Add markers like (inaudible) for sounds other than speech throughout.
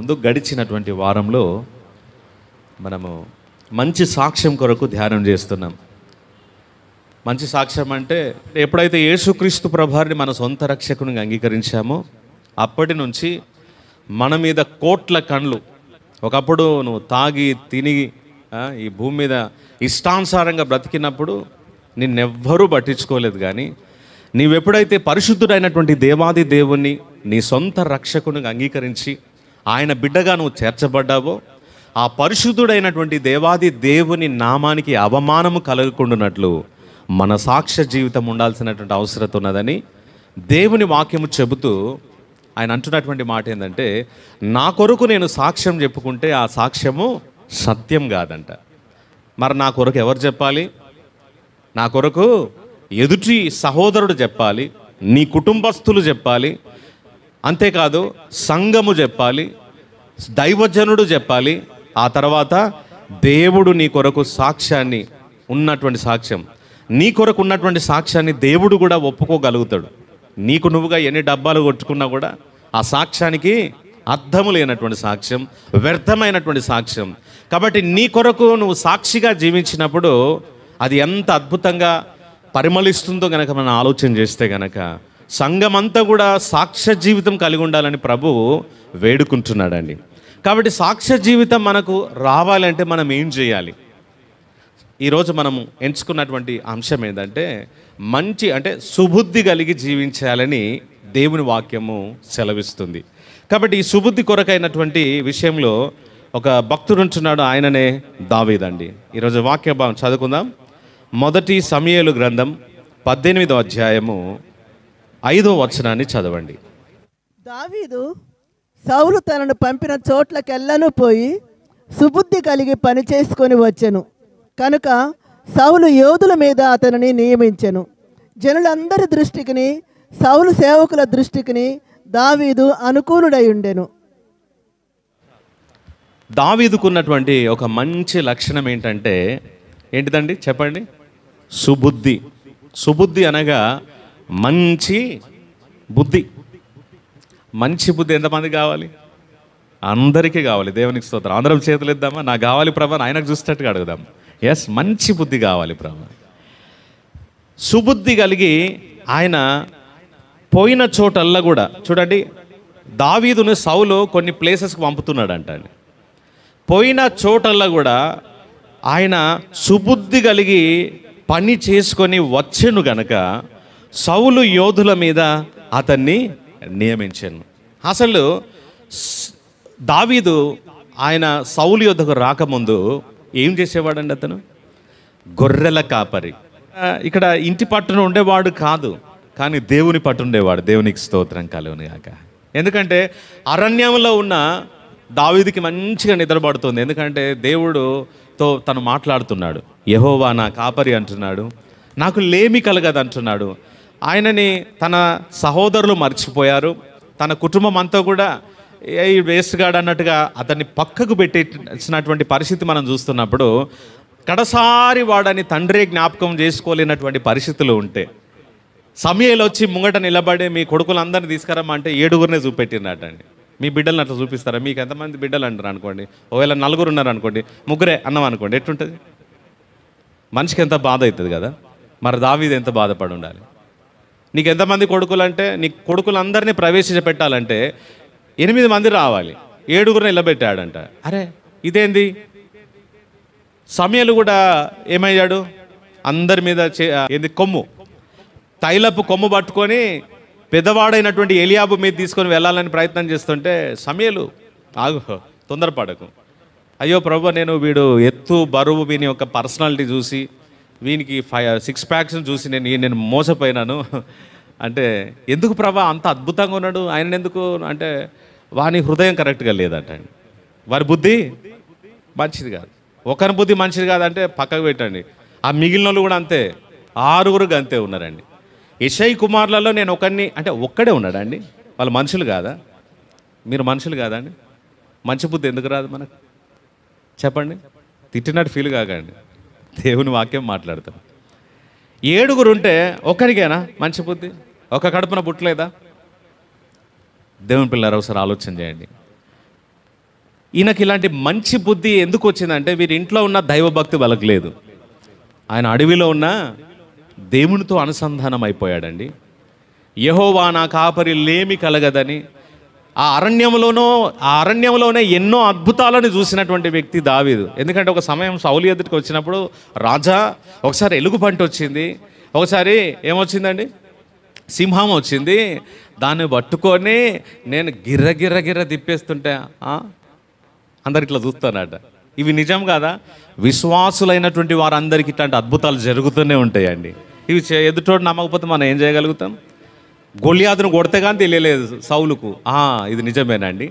ముందు గడిచినటువంటి వారంలో మనము మంచి సాక్ష్యం కొరకు ధ్యానం చేస్తున్నాం మంచి సాక్ష్యం అంటే ఎప్పుడైతే యేసుక్రీస్తు ప్రభారిని మన సొంత రక్షకుని అంగీకరించామో అప్పటి నుంచి మన మీద కోట్ల కండ్లు ఒకప్పుడు నువ్వు తాగి తిని ఈ భూమి మీద ఇష్టానుసారంగా బ్రతికినప్పుడు నిన్నెవ్వరూ పట్టించుకోలేదు కానీ నీవెప్పుడైతే పరిశుద్ధుడైనటువంటి దేవాది దేవుణ్ణి నీ సొంత రక్షకుని అంగీకరించి ఆయన బిడ్డగా నువ్వు చేర్చబడ్డావో ఆ పరిశుద్ధుడైనటువంటి దేవాది దేవుని నామానికి అవమానము కలగకుండానట్లు మన సాక్ష్య జీవితం ఉండాల్సినటువంటి అవసరం ఉన్నదని దేవుని వాక్యము చెబుతూ ఆయన అంటున్నటువంటి మాట ఏంటంటే నా కొరకు నేను సాక్ష్యం చెప్పుకుంటే ఆ సాక్ష్యము సత్యం కాదంట మరి నా కొరకు ఎవరు చెప్పాలి నా కొరకు ఎదుటి సహోదరుడు చెప్పాలి నీ కుటుంబస్తులు చెప్పాలి అంతేకాదు సంఘము చెప్పాలి దైవజనుడు చెప్పాలి ఆ తర్వాత దేవుడు నీ కొరకు సాక్ష్యాన్ని ఉన్నటువంటి సాక్ష్యం నీ కొరకు ఉన్నటువంటి సాక్ష్యాన్ని దేవుడు కూడా ఒప్పుకోగలుగుతాడు నీకు నువ్వుగా ఎన్ని డబ్బాలు కొట్టుకున్నా కూడా ఆ సాక్ష్యానికి అర్థము లేనటువంటి సాక్ష్యం వ్యర్థమైనటువంటి సాక్ష్యం కాబట్టి నీ కొరకు నువ్వు సాక్షిగా జీవించినప్పుడు అది ఎంత అద్భుతంగా పరిమళిస్తుందో గనక మనం ఆలోచన చేస్తే గనక సంఘమంతా కూడా సాక్ష్య జీవితం కలిగి ఉండాలని ప్రభువు వేడుకుంటున్నాడండి కాబట్టి సాక్ష్య జీవితం మనకు రావాలంటే మనం ఏం చేయాలి ఈరోజు మనము ఎంచుకున్నటువంటి అంశం ఏంటంటే మంచి అంటే సుబుద్ధి కలిగి జీవించాలని దేవుని వాక్యము సెలవిస్తుంది కాబట్టి ఈ సుబుద్ధి కొరకైనటువంటి విషయంలో ఒక భక్తుడు ఉంటున్నాడు ఆయననే దావీదండి ఈరోజు వాక్య భావం చదువుకుందాం మొదటి సమయలు గ్రంథం పద్దెనిమిదో అధ్యాయము ఐదో వచనాన్ని చదవండి దావీదు సౌలు తనను పంపిన చోట్లకెళ్ళను పోయి సుబుద్ధి కలిగి పని చేసుకొని వచ్చెను కనుక సౌలు యోధుల మీద అతనిని నియమించెను జనులందరి దృష్టికిని సౌలు సేవకుల దృష్టికిని దావీదు అనుకూలుడై ఉండెను దావీదుకున్నటువంటి ఒక మంచి లక్షణం ఏంటంటే ఏంటిదండి చెప్పండి సుబుద్ధి సుబుద్ధి అనగా మంచి బుద్ధి మంచి బుద్ధి ఎంతమంది కావాలి అందరికీ కావాలి దేవునికి స్తోత్రం అందరం చేతులు ఇద్దామా నాకు కావాలి ప్రభా ఆయనకు చూసినట్టుగా అడుగుదాం ఎస్ మంచి బుద్ధి కావాలి ప్రభా సుబుద్ధి కలిగి ఆయన పోయిన చోటల్లా కూడా చూడండి దావీదును సౌలు కొన్ని ప్లేసెస్కి పంపుతున్నాడు పోయిన చోటల్లా కూడా ఆయన సుబుద్ధి కలిగి పని చేసుకొని వచ్చెను గనక సౌలు యోధుల మీద అతన్ని నియమించాను అసలు దావీదు ఆయన సౌలు యోధకు రాకముందు ఏం చేసేవాడండి అతను గొర్రెల కాపరి ఇక్కడ ఇంటి పట్టున ఉండేవాడు కాదు కానీ దేవుని పట్టు ఉండేవాడు దేవునికి స్తోత్రం కలుగును కాక ఎందుకంటే అరణ్యంలో ఉన్న దావీదికి మంచిగా నిద్రపడుతుంది ఎందుకంటే దేవుడుతో తను మాట్లాడుతున్నాడు యహోవా నా కాపరి అంటున్నాడు నాకు లేమి కలగదు అంటున్నాడు ఆయనని తన సహోదరులు మర్చిపోయారు తన కుటుంబం అంతా కూడా వేస్ట్ వేస్ట్గాడ్ అన్నట్టుగా అతన్ని పక్కకు పెట్టేసినటువంటి పరిస్థితి మనం చూస్తున్నప్పుడు కడసారి వాడని తండ్రి జ్ఞాపకం చేసుకోలేనటువంటి పరిస్థితులు ఉంటే సమయాలు వచ్చి ముంగట నిలబడే మీ కొడుకులందరినీ అంటే ఏడుగురినే చూపెట్టినట్టండి మీ బిడ్డలను అట్లా చూపిస్తారా మీకు ఎంతమంది బిడ్డలు అంటారు అనుకోండి ఒకవేళ నలుగురు ఉన్నారు అనుకోండి ముగ్గురే అన్నాం అనుకోండి ఎట్టుంటుంది మనిషికి ఎంత బాధ అవుతుంది కదా మరి దావీది ఎంత బాధపడి ఉండాలి నీకు ఎంతమంది కొడుకులు అంటే నీ కొడుకులందరినీ ప్రవేశించబెట్టాలంటే ఎనిమిది మంది రావాలి ఏడుగురు నిలబెట్టాడంట అరే ఇదేంది సమయలు కూడా ఏమయ్యాడు అందరి మీద చే ఏంది కొమ్ము తైలపు కొమ్ము పట్టుకొని పెద్దవాడైనటువంటి ఎలియాబు మీద తీసుకొని వెళ్ళాలని ప్రయత్నం చేస్తుంటే సమయలు ఆగు తొందరపడకు అయ్యో ప్రభు నేను వీడు ఎత్తు బరువు వీని యొక్క పర్సనాలిటీ చూసి వీనికి ఫైవ్ సిక్స్ ప్యాక్స్ని చూసి నేను నేను మోసపోయినాను అంటే ఎందుకు ప్రభా అంత అద్భుతంగా ఉన్నాడు ఆయన ఎందుకు అంటే వాని హృదయం కరెక్ట్గా లేదంట వారి బుద్ధి మంచిది కాదు ఒకరి బుద్ధి మంచిది కాదంటే పక్కకు పెట్టండి ఆ మిగిలిన వాళ్ళు కూడా అంతే ఆరుగురుగా అంతే ఉన్నారండి ఇషయ్ కుమార్లలో నేను ఒకరిని అంటే ఒక్కడే ఉన్నాడండి వాళ్ళు మనుషులు కాదా మీరు మనుషులు కాదండి మంచి బుద్ధి ఎందుకు రాదు మనకు చెప్పండి తిట్టినట్టు ఫీల్ కాకండి దేవుని వాక్యం మాట్లాడతాం ఉంటే ఒకరికేనా మంచి బుద్ధి ఒక కడుపున పుట్టలేదా దేవుని పిల్లలు ఒకసారి ఆలోచన చేయండి ఈయనకి ఇలాంటి మంచి బుద్ధి ఎందుకు వచ్చిందంటే వీరి ఇంట్లో ఉన్న దైవభక్తి వాళ్ళకి లేదు ఆయన అడవిలో ఉన్న దేవునితో అనుసంధానం అయిపోయాడండి యహోవా నా కాపరి లేమి కలగదని ఆ అరణ్యంలోనో ఆ అరణ్యంలోనే ఎన్నో అద్భుతాలను చూసినటువంటి వ్యక్తి దావీదు ఎందుకంటే ఒక సమయం సౌలి ఎదుటికి వచ్చినప్పుడు రాజా ఒకసారి ఎలుగు పంట వచ్చింది ఒకసారి ఏమొచ్చిందండి సింహం వచ్చింది దాన్ని పట్టుకొని నేను గిర్ర గిర్ర గిర్ర తిప్పేస్తుంటే అందరు ఇట్లా చూస్తానట ఇవి నిజం కాదా విశ్వాసులైనటువంటి వారందరికి ఇట్లాంటి అద్భుతాలు జరుగుతూనే ఉంటాయండి ఇవి ఎదుటోడు నమ్మకపోతే మనం ఏం చేయగలుగుతాం గొలియాదును కొడితే కానీ తెలియలేదు సౌలుకు ఇది నిజమేనండి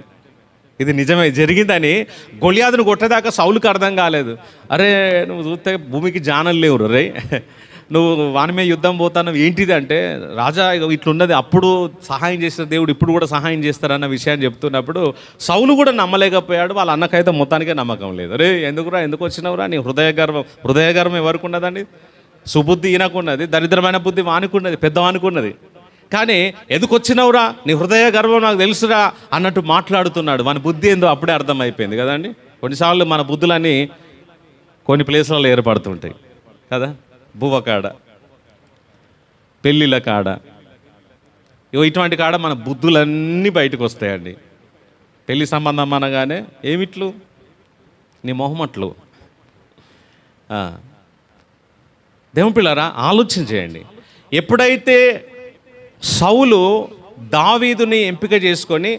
ఇది నిజమే జరిగిందని గొలియాదును కొట్టేదాకా సౌలుకు అర్థం కాలేదు అరే నువ్వు చూస్తే భూమికి జానం లేవురు రే నువ్వు వానిమే యుద్ధం పోతాను ఏంటిది అంటే రాజా ఇట్లున్నది అప్పుడు సహాయం చేసిన దేవుడు ఇప్పుడు కూడా సహాయం చేస్తారన్న విషయాన్ని చెప్తున్నప్పుడు సౌలు కూడా నమ్మలేకపోయాడు వాళ్ళ అన్నకైతే మొత్తానికే నమ్మకం లేదు రే ఎందుకురా ఎందుకు వచ్చినవురా నీ హృదయ గర్వం హృదయ గర్వం ఎవరికి ఉన్నదండి సుబుద్ధి ఈయనకున్నది దరిద్రమైన బుద్ధి వానుకున్నది పెద్దవానుకున్నది కానీ ఎందుకు వచ్చినావురా నీ హృదయ గర్వం నాకు తెలుసురా అన్నట్టు మాట్లాడుతున్నాడు మన బుద్ధి ఏందో అప్పుడే అర్థమైపోయింది కదండి కొన్నిసార్లు మన బుద్ధులని కొన్ని ప్లేసులలో ఏర్పడుతుంటాయి కదా బువ్వ కాడ పెళ్ళిళ్ళ కాడ ఇగో ఇటువంటి కాడ మన బుద్ధులన్నీ బయటకు వస్తాయండి పెళ్లి సంబంధం అనగానే ఏమిట్లు నీ మొహమట్లు దేవుని పిల్లరా ఆలోచన చేయండి ఎప్పుడైతే సౌలు దావీదుని ఎంపిక చేసుకొని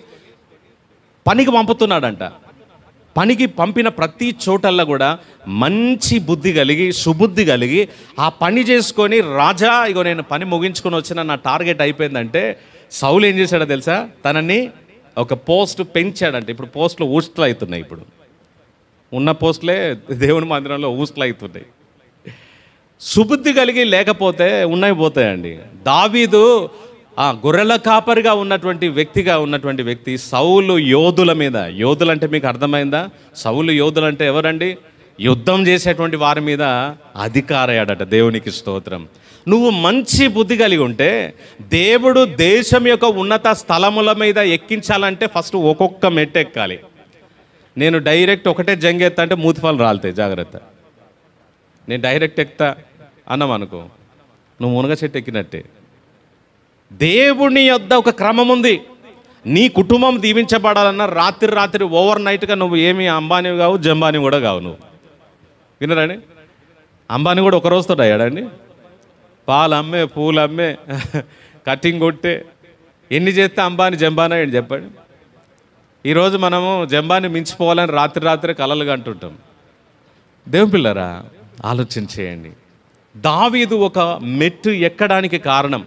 పనికి పంపుతున్నాడంట పనికి పంపిన ప్రతి చోటల్లో కూడా మంచి బుద్ధి కలిగి సుబుద్ధి కలిగి ఆ పని చేసుకొని రాజా ఇగో నేను పని ముగించుకొని వచ్చిన నా టార్గెట్ అయిపోయిందంటే సౌలు ఏం చేశాడో తెలుసా తనని ఒక పోస్ట్ పెంచాడంటే ఇప్పుడు పోస్టులు ఊస్ట్లు అవుతున్నాయి ఇప్పుడు ఉన్న పోస్టులే దేవుని మందిరంలో ఊస్ట్లు అవుతున్నాయి సుబుద్ధి కలిగి లేకపోతే ఉన్నాయి పోతాయండి దావీదు ఆ గొర్రెల కాపరిగా ఉన్నటువంటి వ్యక్తిగా ఉన్నటువంటి వ్యక్తి సౌలు యోధుల మీద యోధులు అంటే మీకు అర్థమైందా సౌలు యోధులు అంటే ఎవరండి యుద్ధం చేసేటువంటి వారి మీద అధికారయాడట దేవునికి స్తోత్రం నువ్వు మంచి బుద్ధి కలిగి ఉంటే దేవుడు దేశం యొక్క ఉన్నత స్థలముల మీద ఎక్కించాలంటే ఫస్ట్ ఒక్కొక్క మెట్టు ఎక్కాలి నేను డైరెక్ట్ ఒకటే జంగెత్తా అంటే మూతిఫలం రాలుతాయి జాగ్రత్త నేను డైరెక్ట్ ఎక్కుతా అన్నాం అనుకో నువ్వు మునగ చెట్టు ఎక్కినట్టే దేవుని యొద్ద ఒక క్రమం ఉంది నీ కుటుంబం దీవించబడాలన్నా రాత్రి రాత్రి ఓవర్ నైట్గా నువ్వు ఏమి అంబానీ కావు జంబానీ కూడా కావు నువ్వు వినరండి అంబానీ కూడా ఒక రోజుతో అయ్యాడండి పాలు అమ్మే పూలు అమ్మే (laughs) కటింగ్ కొట్టే ఎన్ని చేస్తే అంబానీ జంబాని అని చెప్పండి ఈరోజు మనము జంబాని మించిపోవాలని రాత్రి రాత్రి కలలుగా అంటుంటాం దేవుని పిల్లరా ఆలోచన చేయండి దావీదు ఒక మెట్టు ఎక్కడానికి కారణం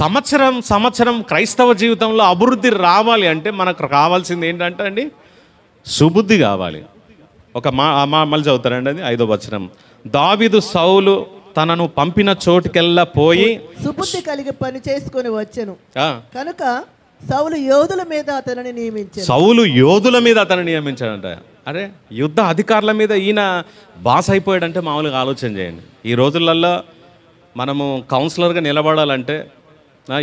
సంవత్సరం సంవత్సరం క్రైస్తవ జీవితంలో అభివృద్ధి రావాలి అంటే మనకు కావాల్సింది ఏంటంటే అండి సుబుద్ధి కావాలి ఒక మా మళ్ళీ చదువుతారండి అది ఐదో వచ్చరం దావిదు సౌలు తనను పంపిన చోటుకెల్లా పోయి సుబుద్ధి కలిగి పని చేసుకుని వచ్చాను కనుక సౌలు యోధుల మీద అతనిని నియమించారు సౌలు యోధుల మీద అతను నియమించాడంట అరే యుద్ధ అధికారుల మీద ఈయన బాస్ అయిపోయాడంటే మామూలుగా ఆలోచన చేయండి ఈ రోజులలో మనము కౌన్సిలర్గా నిలబడాలంటే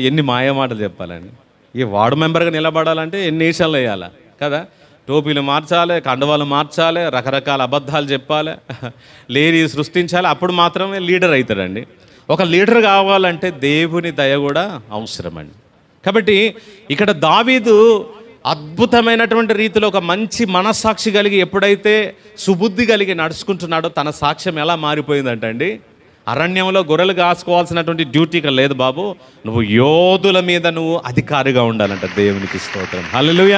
ఎన్ని మాయ మాటలు చెప్పాలని ఈ వార్డు మెంబర్గా నిలబడాలంటే ఎన్ని విషయాలు వేయాలా కదా టోపీలు మార్చాలి కండవాలు మార్చాలి రకరకాల అబద్ధాలు చెప్పాలి లేని సృష్టించాలి అప్పుడు మాత్రమే లీడర్ అవుతాడండి ఒక లీడర్ కావాలంటే దేవుని దయ కూడా అవసరమండి కాబట్టి ఇక్కడ దావీదు అద్భుతమైనటువంటి రీతిలో ఒక మంచి మనస్సాక్షి కలిగి ఎప్పుడైతే సుబుద్ధి కలిగి నడుచుకుంటున్నాడో తన సాక్ష్యం ఎలా మారిపోయిందంటండి అరణ్యంలో గొర్రెలు కాసుకోవాల్సినటువంటి డ్యూటీ ఇక్కడ లేదు బాబు నువ్వు యోధుల మీద నువ్వు అధికారిగా ఉండాలంట దేవునికి స్తోత్రం హలలుయ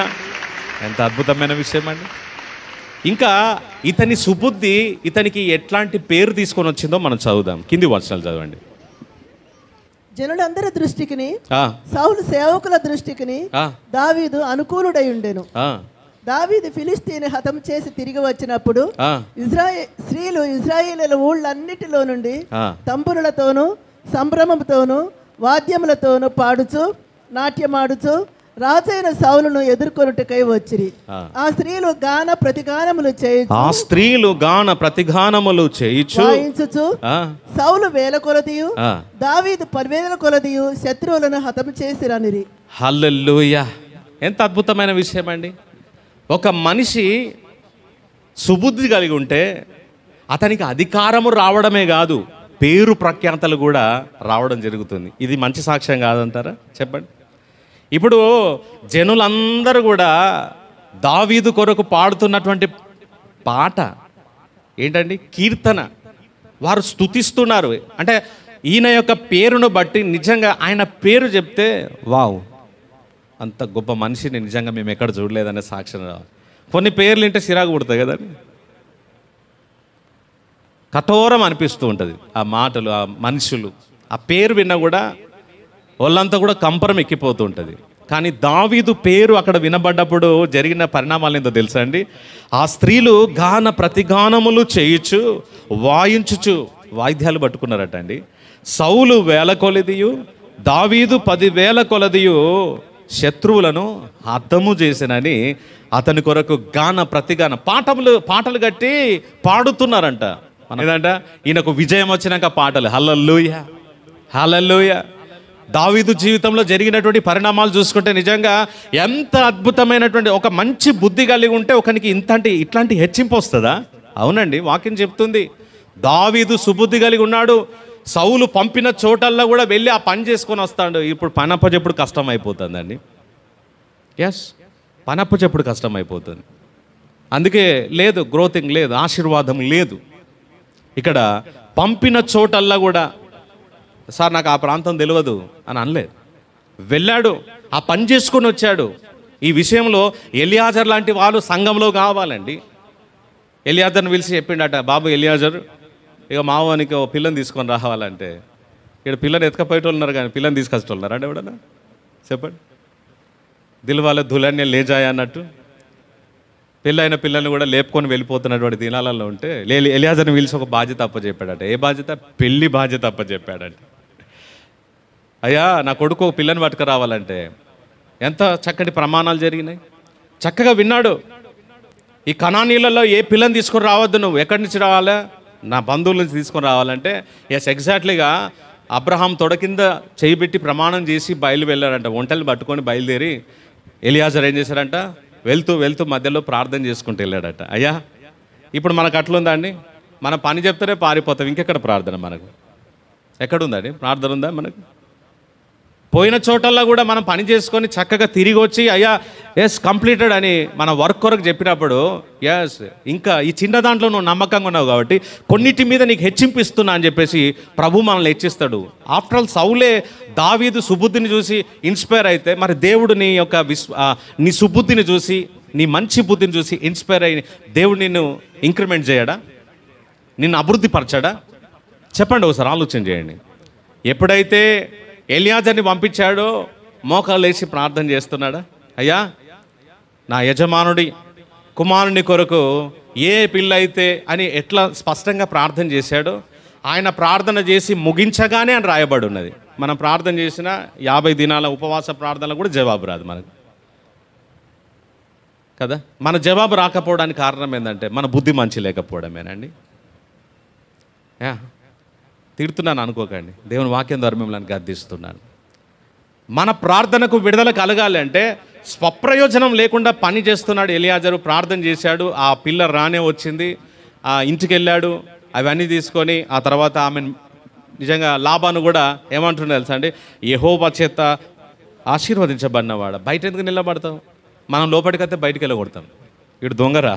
ఎంత అద్భుతమైన విషయం అండి ఇంకా ఇతని సుబుద్ధి ఇతనికి ఎట్లాంటి పేరు తీసుకొని వచ్చిందో మనం చదువుదాం కింది వర్షాలు చదవండి జనులందరి దృష్టికిని సేవకుల దృష్టికిని దావీదు అనుకూలుడై ఉండేను దావీదు ఫిలిస్తీన్ హతం చేసి తిరిగి వచ్చినప్పుడు ఇజ్రాయే స్త్రీలు ఇజ్రాయేల్ ఊళ్ళన్నిటిలో నుండి తంబులతోను సంభ్రమంతోను వాద్యములతోనూ పాడుచు నాట్యమాడుచు రాజైన సౌలును ఎదుర్కొనుటకై వచ్చిరి ఆ స్త్రీలు గాన ప్రతిగానములు చేయి ఆ స్త్రీలు గాన ప్రతిగానములు చేయొచ్చు వాయించుచు సౌలు వేల కొలదియు దావీదు పదివేల కొలదియు శత్రువులను హతం చేసిరనిరి హల్లెలూయా ఎంత అద్భుతమైన విషయం అండి ఒక మనిషి సుబుద్ధి కలిగి ఉంటే అతనికి అధికారము రావడమే కాదు పేరు ప్రఖ్యాతలు కూడా రావడం జరుగుతుంది ఇది మంచి సాక్ష్యం కాదంటారా చెప్పండి ఇప్పుడు జనులందరూ కూడా దావీదు కొరకు పాడుతున్నటువంటి పాట ఏంటండి కీర్తన వారు స్థుతిస్తున్నారు అంటే ఈయన యొక్క పేరును బట్టి నిజంగా ఆయన పేరు చెప్తే వావ్ అంత గొప్ప మనిషిని నిజంగా మేము ఎక్కడ చూడలేదనే సాక్ష్యం రావాలి కొన్ని పేర్లు వింటే చిరాకు పుడతాయి కదా కఠోరం అనిపిస్తూ ఉంటుంది ఆ మాటలు ఆ మనుషులు ఆ పేరు విన్నా కూడా వాళ్ళంతా కూడా కంపరం ఎక్కిపోతూ ఉంటుంది కానీ దావీదు పేరు అక్కడ వినబడ్డప్పుడు జరిగిన పరిణామాలు ఏందో తెలుసా అండి ఆ స్త్రీలు గాన ప్రతిగానములు చేయుచు వాయించుచు వాయిద్యాలు పట్టుకున్నారట అండి సౌలు వేల కొలదియు దావీదు పదివేల కొలదియు శత్రువులను అర్థము చేసినని అతని కొరకు గాన ప్రతిగాన పాటములు పాటలు కట్టి పాడుతున్నారంట ఏదంట ఈయనకు విజయం వచ్చినాక పాటలు హల్లల్లుయ హల్లల్లుయ దావీదు జీవితంలో జరిగినటువంటి పరిణామాలు చూసుకుంటే నిజంగా ఎంత అద్భుతమైనటువంటి ఒక మంచి బుద్ధి కలిగి ఉంటే ఒకనికి ఇంతంటి ఇట్లాంటి హెచ్చింపు వస్తుందా అవునండి వాక్యం చెప్తుంది దావీదు సుబుద్ధి కలిగి ఉన్నాడు సౌలు పంపిన చోటల్లో కూడా వెళ్ళి ఆ పని చేసుకొని వస్తాడు ఇప్పుడు పనప్ప చెప్పుడు కష్టం అయిపోతుందండి ఎస్ పనప్ప చెప్పుడు కష్టం అయిపోతుంది అందుకే లేదు గ్రోతింగ్ లేదు ఆశీర్వాదం లేదు ఇక్కడ పంపిన చోటల్లా కూడా సార్ నాకు ఆ ప్రాంతం తెలియదు అని అనలేదు వెళ్ళాడు ఆ పని చేసుకొని వచ్చాడు ఈ విషయంలో ఎలియాజర్ లాంటి వాళ్ళు సంఘంలో కావాలండి ఎలియాజర్ని పిలిచి చెప్పిండట బాబు ఎలియాజర్ ఇక మావోనికి ఓ పిల్లని తీసుకొని రావాలంటే ఇక్కడ పిల్లని ఎతకపోయేటోళ్ళు ఉన్నారు కానీ పిల్లని తీసుకొచ్చేటోళ్ళు ఎవడన్నా చెప్పండి దిల్వాల దులన్య లేజాయా అన్నట్టు పెళ్ళైన పిల్లల్ని కూడా లేపుకొని వెళ్ళిపోతున్నటువంటి దినాలలో ఉంటే లే ఎలియాజర్ని పిలిచి ఒక బాధ్యత అప్పచెప్పాడట ఏ బాధ్యత పెళ్లి బాధ్యత అప్పచెప్పాడట అయ్యా నా కొడుకు ఒక పిల్లని పట్టుకురావాలంటే ఎంత చక్కటి ప్రమాణాలు జరిగినాయి చక్కగా విన్నాడు ఈ కణానీళ్ళలో ఏ పిల్లని తీసుకొని రావద్దు నువ్వు ఎక్కడి నుంచి రావాలా నా బంధువుల నుంచి తీసుకొని రావాలంటే ఎస్ ఎగ్జాక్ట్లీగా అబ్రహాం తొడ కింద చేయిబెట్టి ప్రమాణం చేసి బయలు వెళ్ళారంట ఒంటల్ని పట్టుకొని బయలుదేరి ఎలియాజర్ ఏం చేశారంట వెళ్తూ వెళ్తూ మధ్యలో ప్రార్థన చేసుకుంటూ వెళ్ళాడట అయ్యా ఇప్పుడు మనకు అట్లుందా అండి మన పని చెప్తేనే పారిపోతాం ఇంకెక్కడ ప్రార్థన మనకు ఎక్కడుందండి ప్రార్థన ఉందా మనకు పోయిన చోటల్లో కూడా మనం పని చేసుకొని చక్కగా తిరిగి వచ్చి అయ్యా ఎస్ కంప్లీటెడ్ అని మన వర్క్ కొరకు చెప్పినప్పుడు ఎస్ ఇంకా ఈ చిన్న దాంట్లో నువ్వు నమ్మకంగా ఉన్నావు కాబట్టి కొన్నిటి మీద నీకు హెచ్చింపు ఇస్తున్నా అని చెప్పేసి ప్రభు మనల్ని హెచ్చిస్తాడు ఆఫ్టర్ ఆల్ సౌలే దావీదు సుబుద్ధిని చూసి ఇన్స్పైర్ అయితే మరి దేవుడు నీ యొక్క విశ్వ నీ సుబుద్ధిని చూసి నీ మంచి బుద్ధిని చూసి ఇన్స్పైర్ అయ్యి దేవుడు నిన్ను ఇంక్రిమెంట్ చేయడా నిన్ను అభివృద్ధి పరచడా చెప్పండి ఒకసారి ఆలోచన చేయండి ఎప్పుడైతే ఎలియాజర్ని పంపించాడో మోకాలు వేసి ప్రార్థన చేస్తున్నాడా అయ్యా నా యజమానుడి కుమారుని కొరకు ఏ పిల్లయితే అని ఎట్లా స్పష్టంగా ప్రార్థన చేశాడో ఆయన ప్రార్థన చేసి ముగించగానే అని రాయబడి ఉన్నది మనం ప్రార్థన చేసిన యాభై దినాల ఉపవాస ప్రార్థనలు కూడా జవాబు రాదు మనకు కదా మన జవాబు రాకపోవడానికి కారణం ఏంటంటే మన బుద్ధి మంచి లేకపోవడమేనండి తిడుతున్నాను అనుకోకండి దేవుని వాక్యం ధర్మంలో మిమ్మల్ని గద్దిస్తున్నాను మన ప్రార్థనకు విడుదల కలగాలంటే స్వప్రయోజనం లేకుండా పని చేస్తున్నాడు ఎలియాజరు ప్రార్థన చేశాడు ఆ పిల్ల రానే వచ్చింది ఆ ఇంటికి వెళ్ళాడు అవన్నీ తీసుకొని ఆ తర్వాత ఆమె నిజంగా లాభాను కూడా ఏమంటుండే తెలుసా అండి ఏహో చేత ఆశీర్వదించబడినవాడు బయట ఎందుకు నిలబడతాం మనం లోపలికి అయితే బయటికి వెళ్ళగొడతాం ఇటు దొంగరా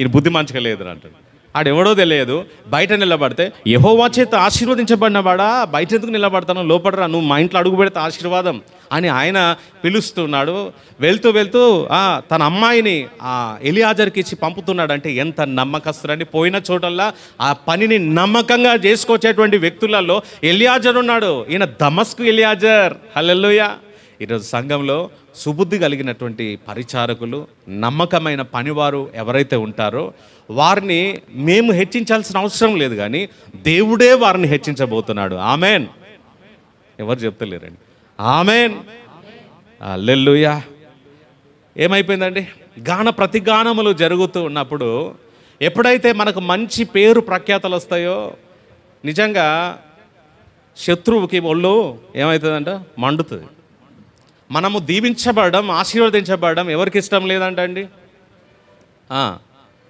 ఇటు బుద్ధి మంచిగా లేదు అంటాడు ఆడెవడో తెలియదు బయట నిలబడితే యహోవా చేత ఆశీర్వదించబడినవాడా బయట ఎందుకు నిలబడతాను లోపడరా నువ్వు మా ఇంట్లో అడుగు పెడితే ఆశీర్వాదం అని ఆయన పిలుస్తున్నాడు వెళ్తూ వెళ్తూ తన అమ్మాయిని ఆ ఎలియాజర్కి ఇచ్చి పంపుతున్నాడు అంటే ఎంత నమ్మకస్తురండి పోయిన చోటల్లా ఆ పనిని నమ్మకంగా చేసుకొచ్చేటువంటి వ్యక్తులలో ఎలియాజర్ ఉన్నాడు ఈయన దమస్కు ఎలియాజర్ హలెల్లుయా ఈరోజు సంఘంలో సుబుద్ధి కలిగినటువంటి పరిచారకులు నమ్మకమైన పనివారు ఎవరైతే ఉంటారో వారిని మేము హెచ్చించాల్సిన అవసరం లేదు కానీ దేవుడే వారిని హెచ్చించబోతున్నాడు ఆమెన్ ఎవరు చెప్తలేరండి ఆమెన్ లెల్లుయా ఏమైపోయిందండి గాన ప్రతిగానములు జరుగుతూ ఉన్నప్పుడు ఎప్పుడైతే మనకు మంచి పేరు ప్రఖ్యాతలు వస్తాయో నిజంగా శత్రువుకి ఒళ్ళు ఏమవుతుందంట మండుతుంది మనము దీవించబడడం ఆశీర్వదించబడడం ఎవరికి ఇష్టం లేదంటండి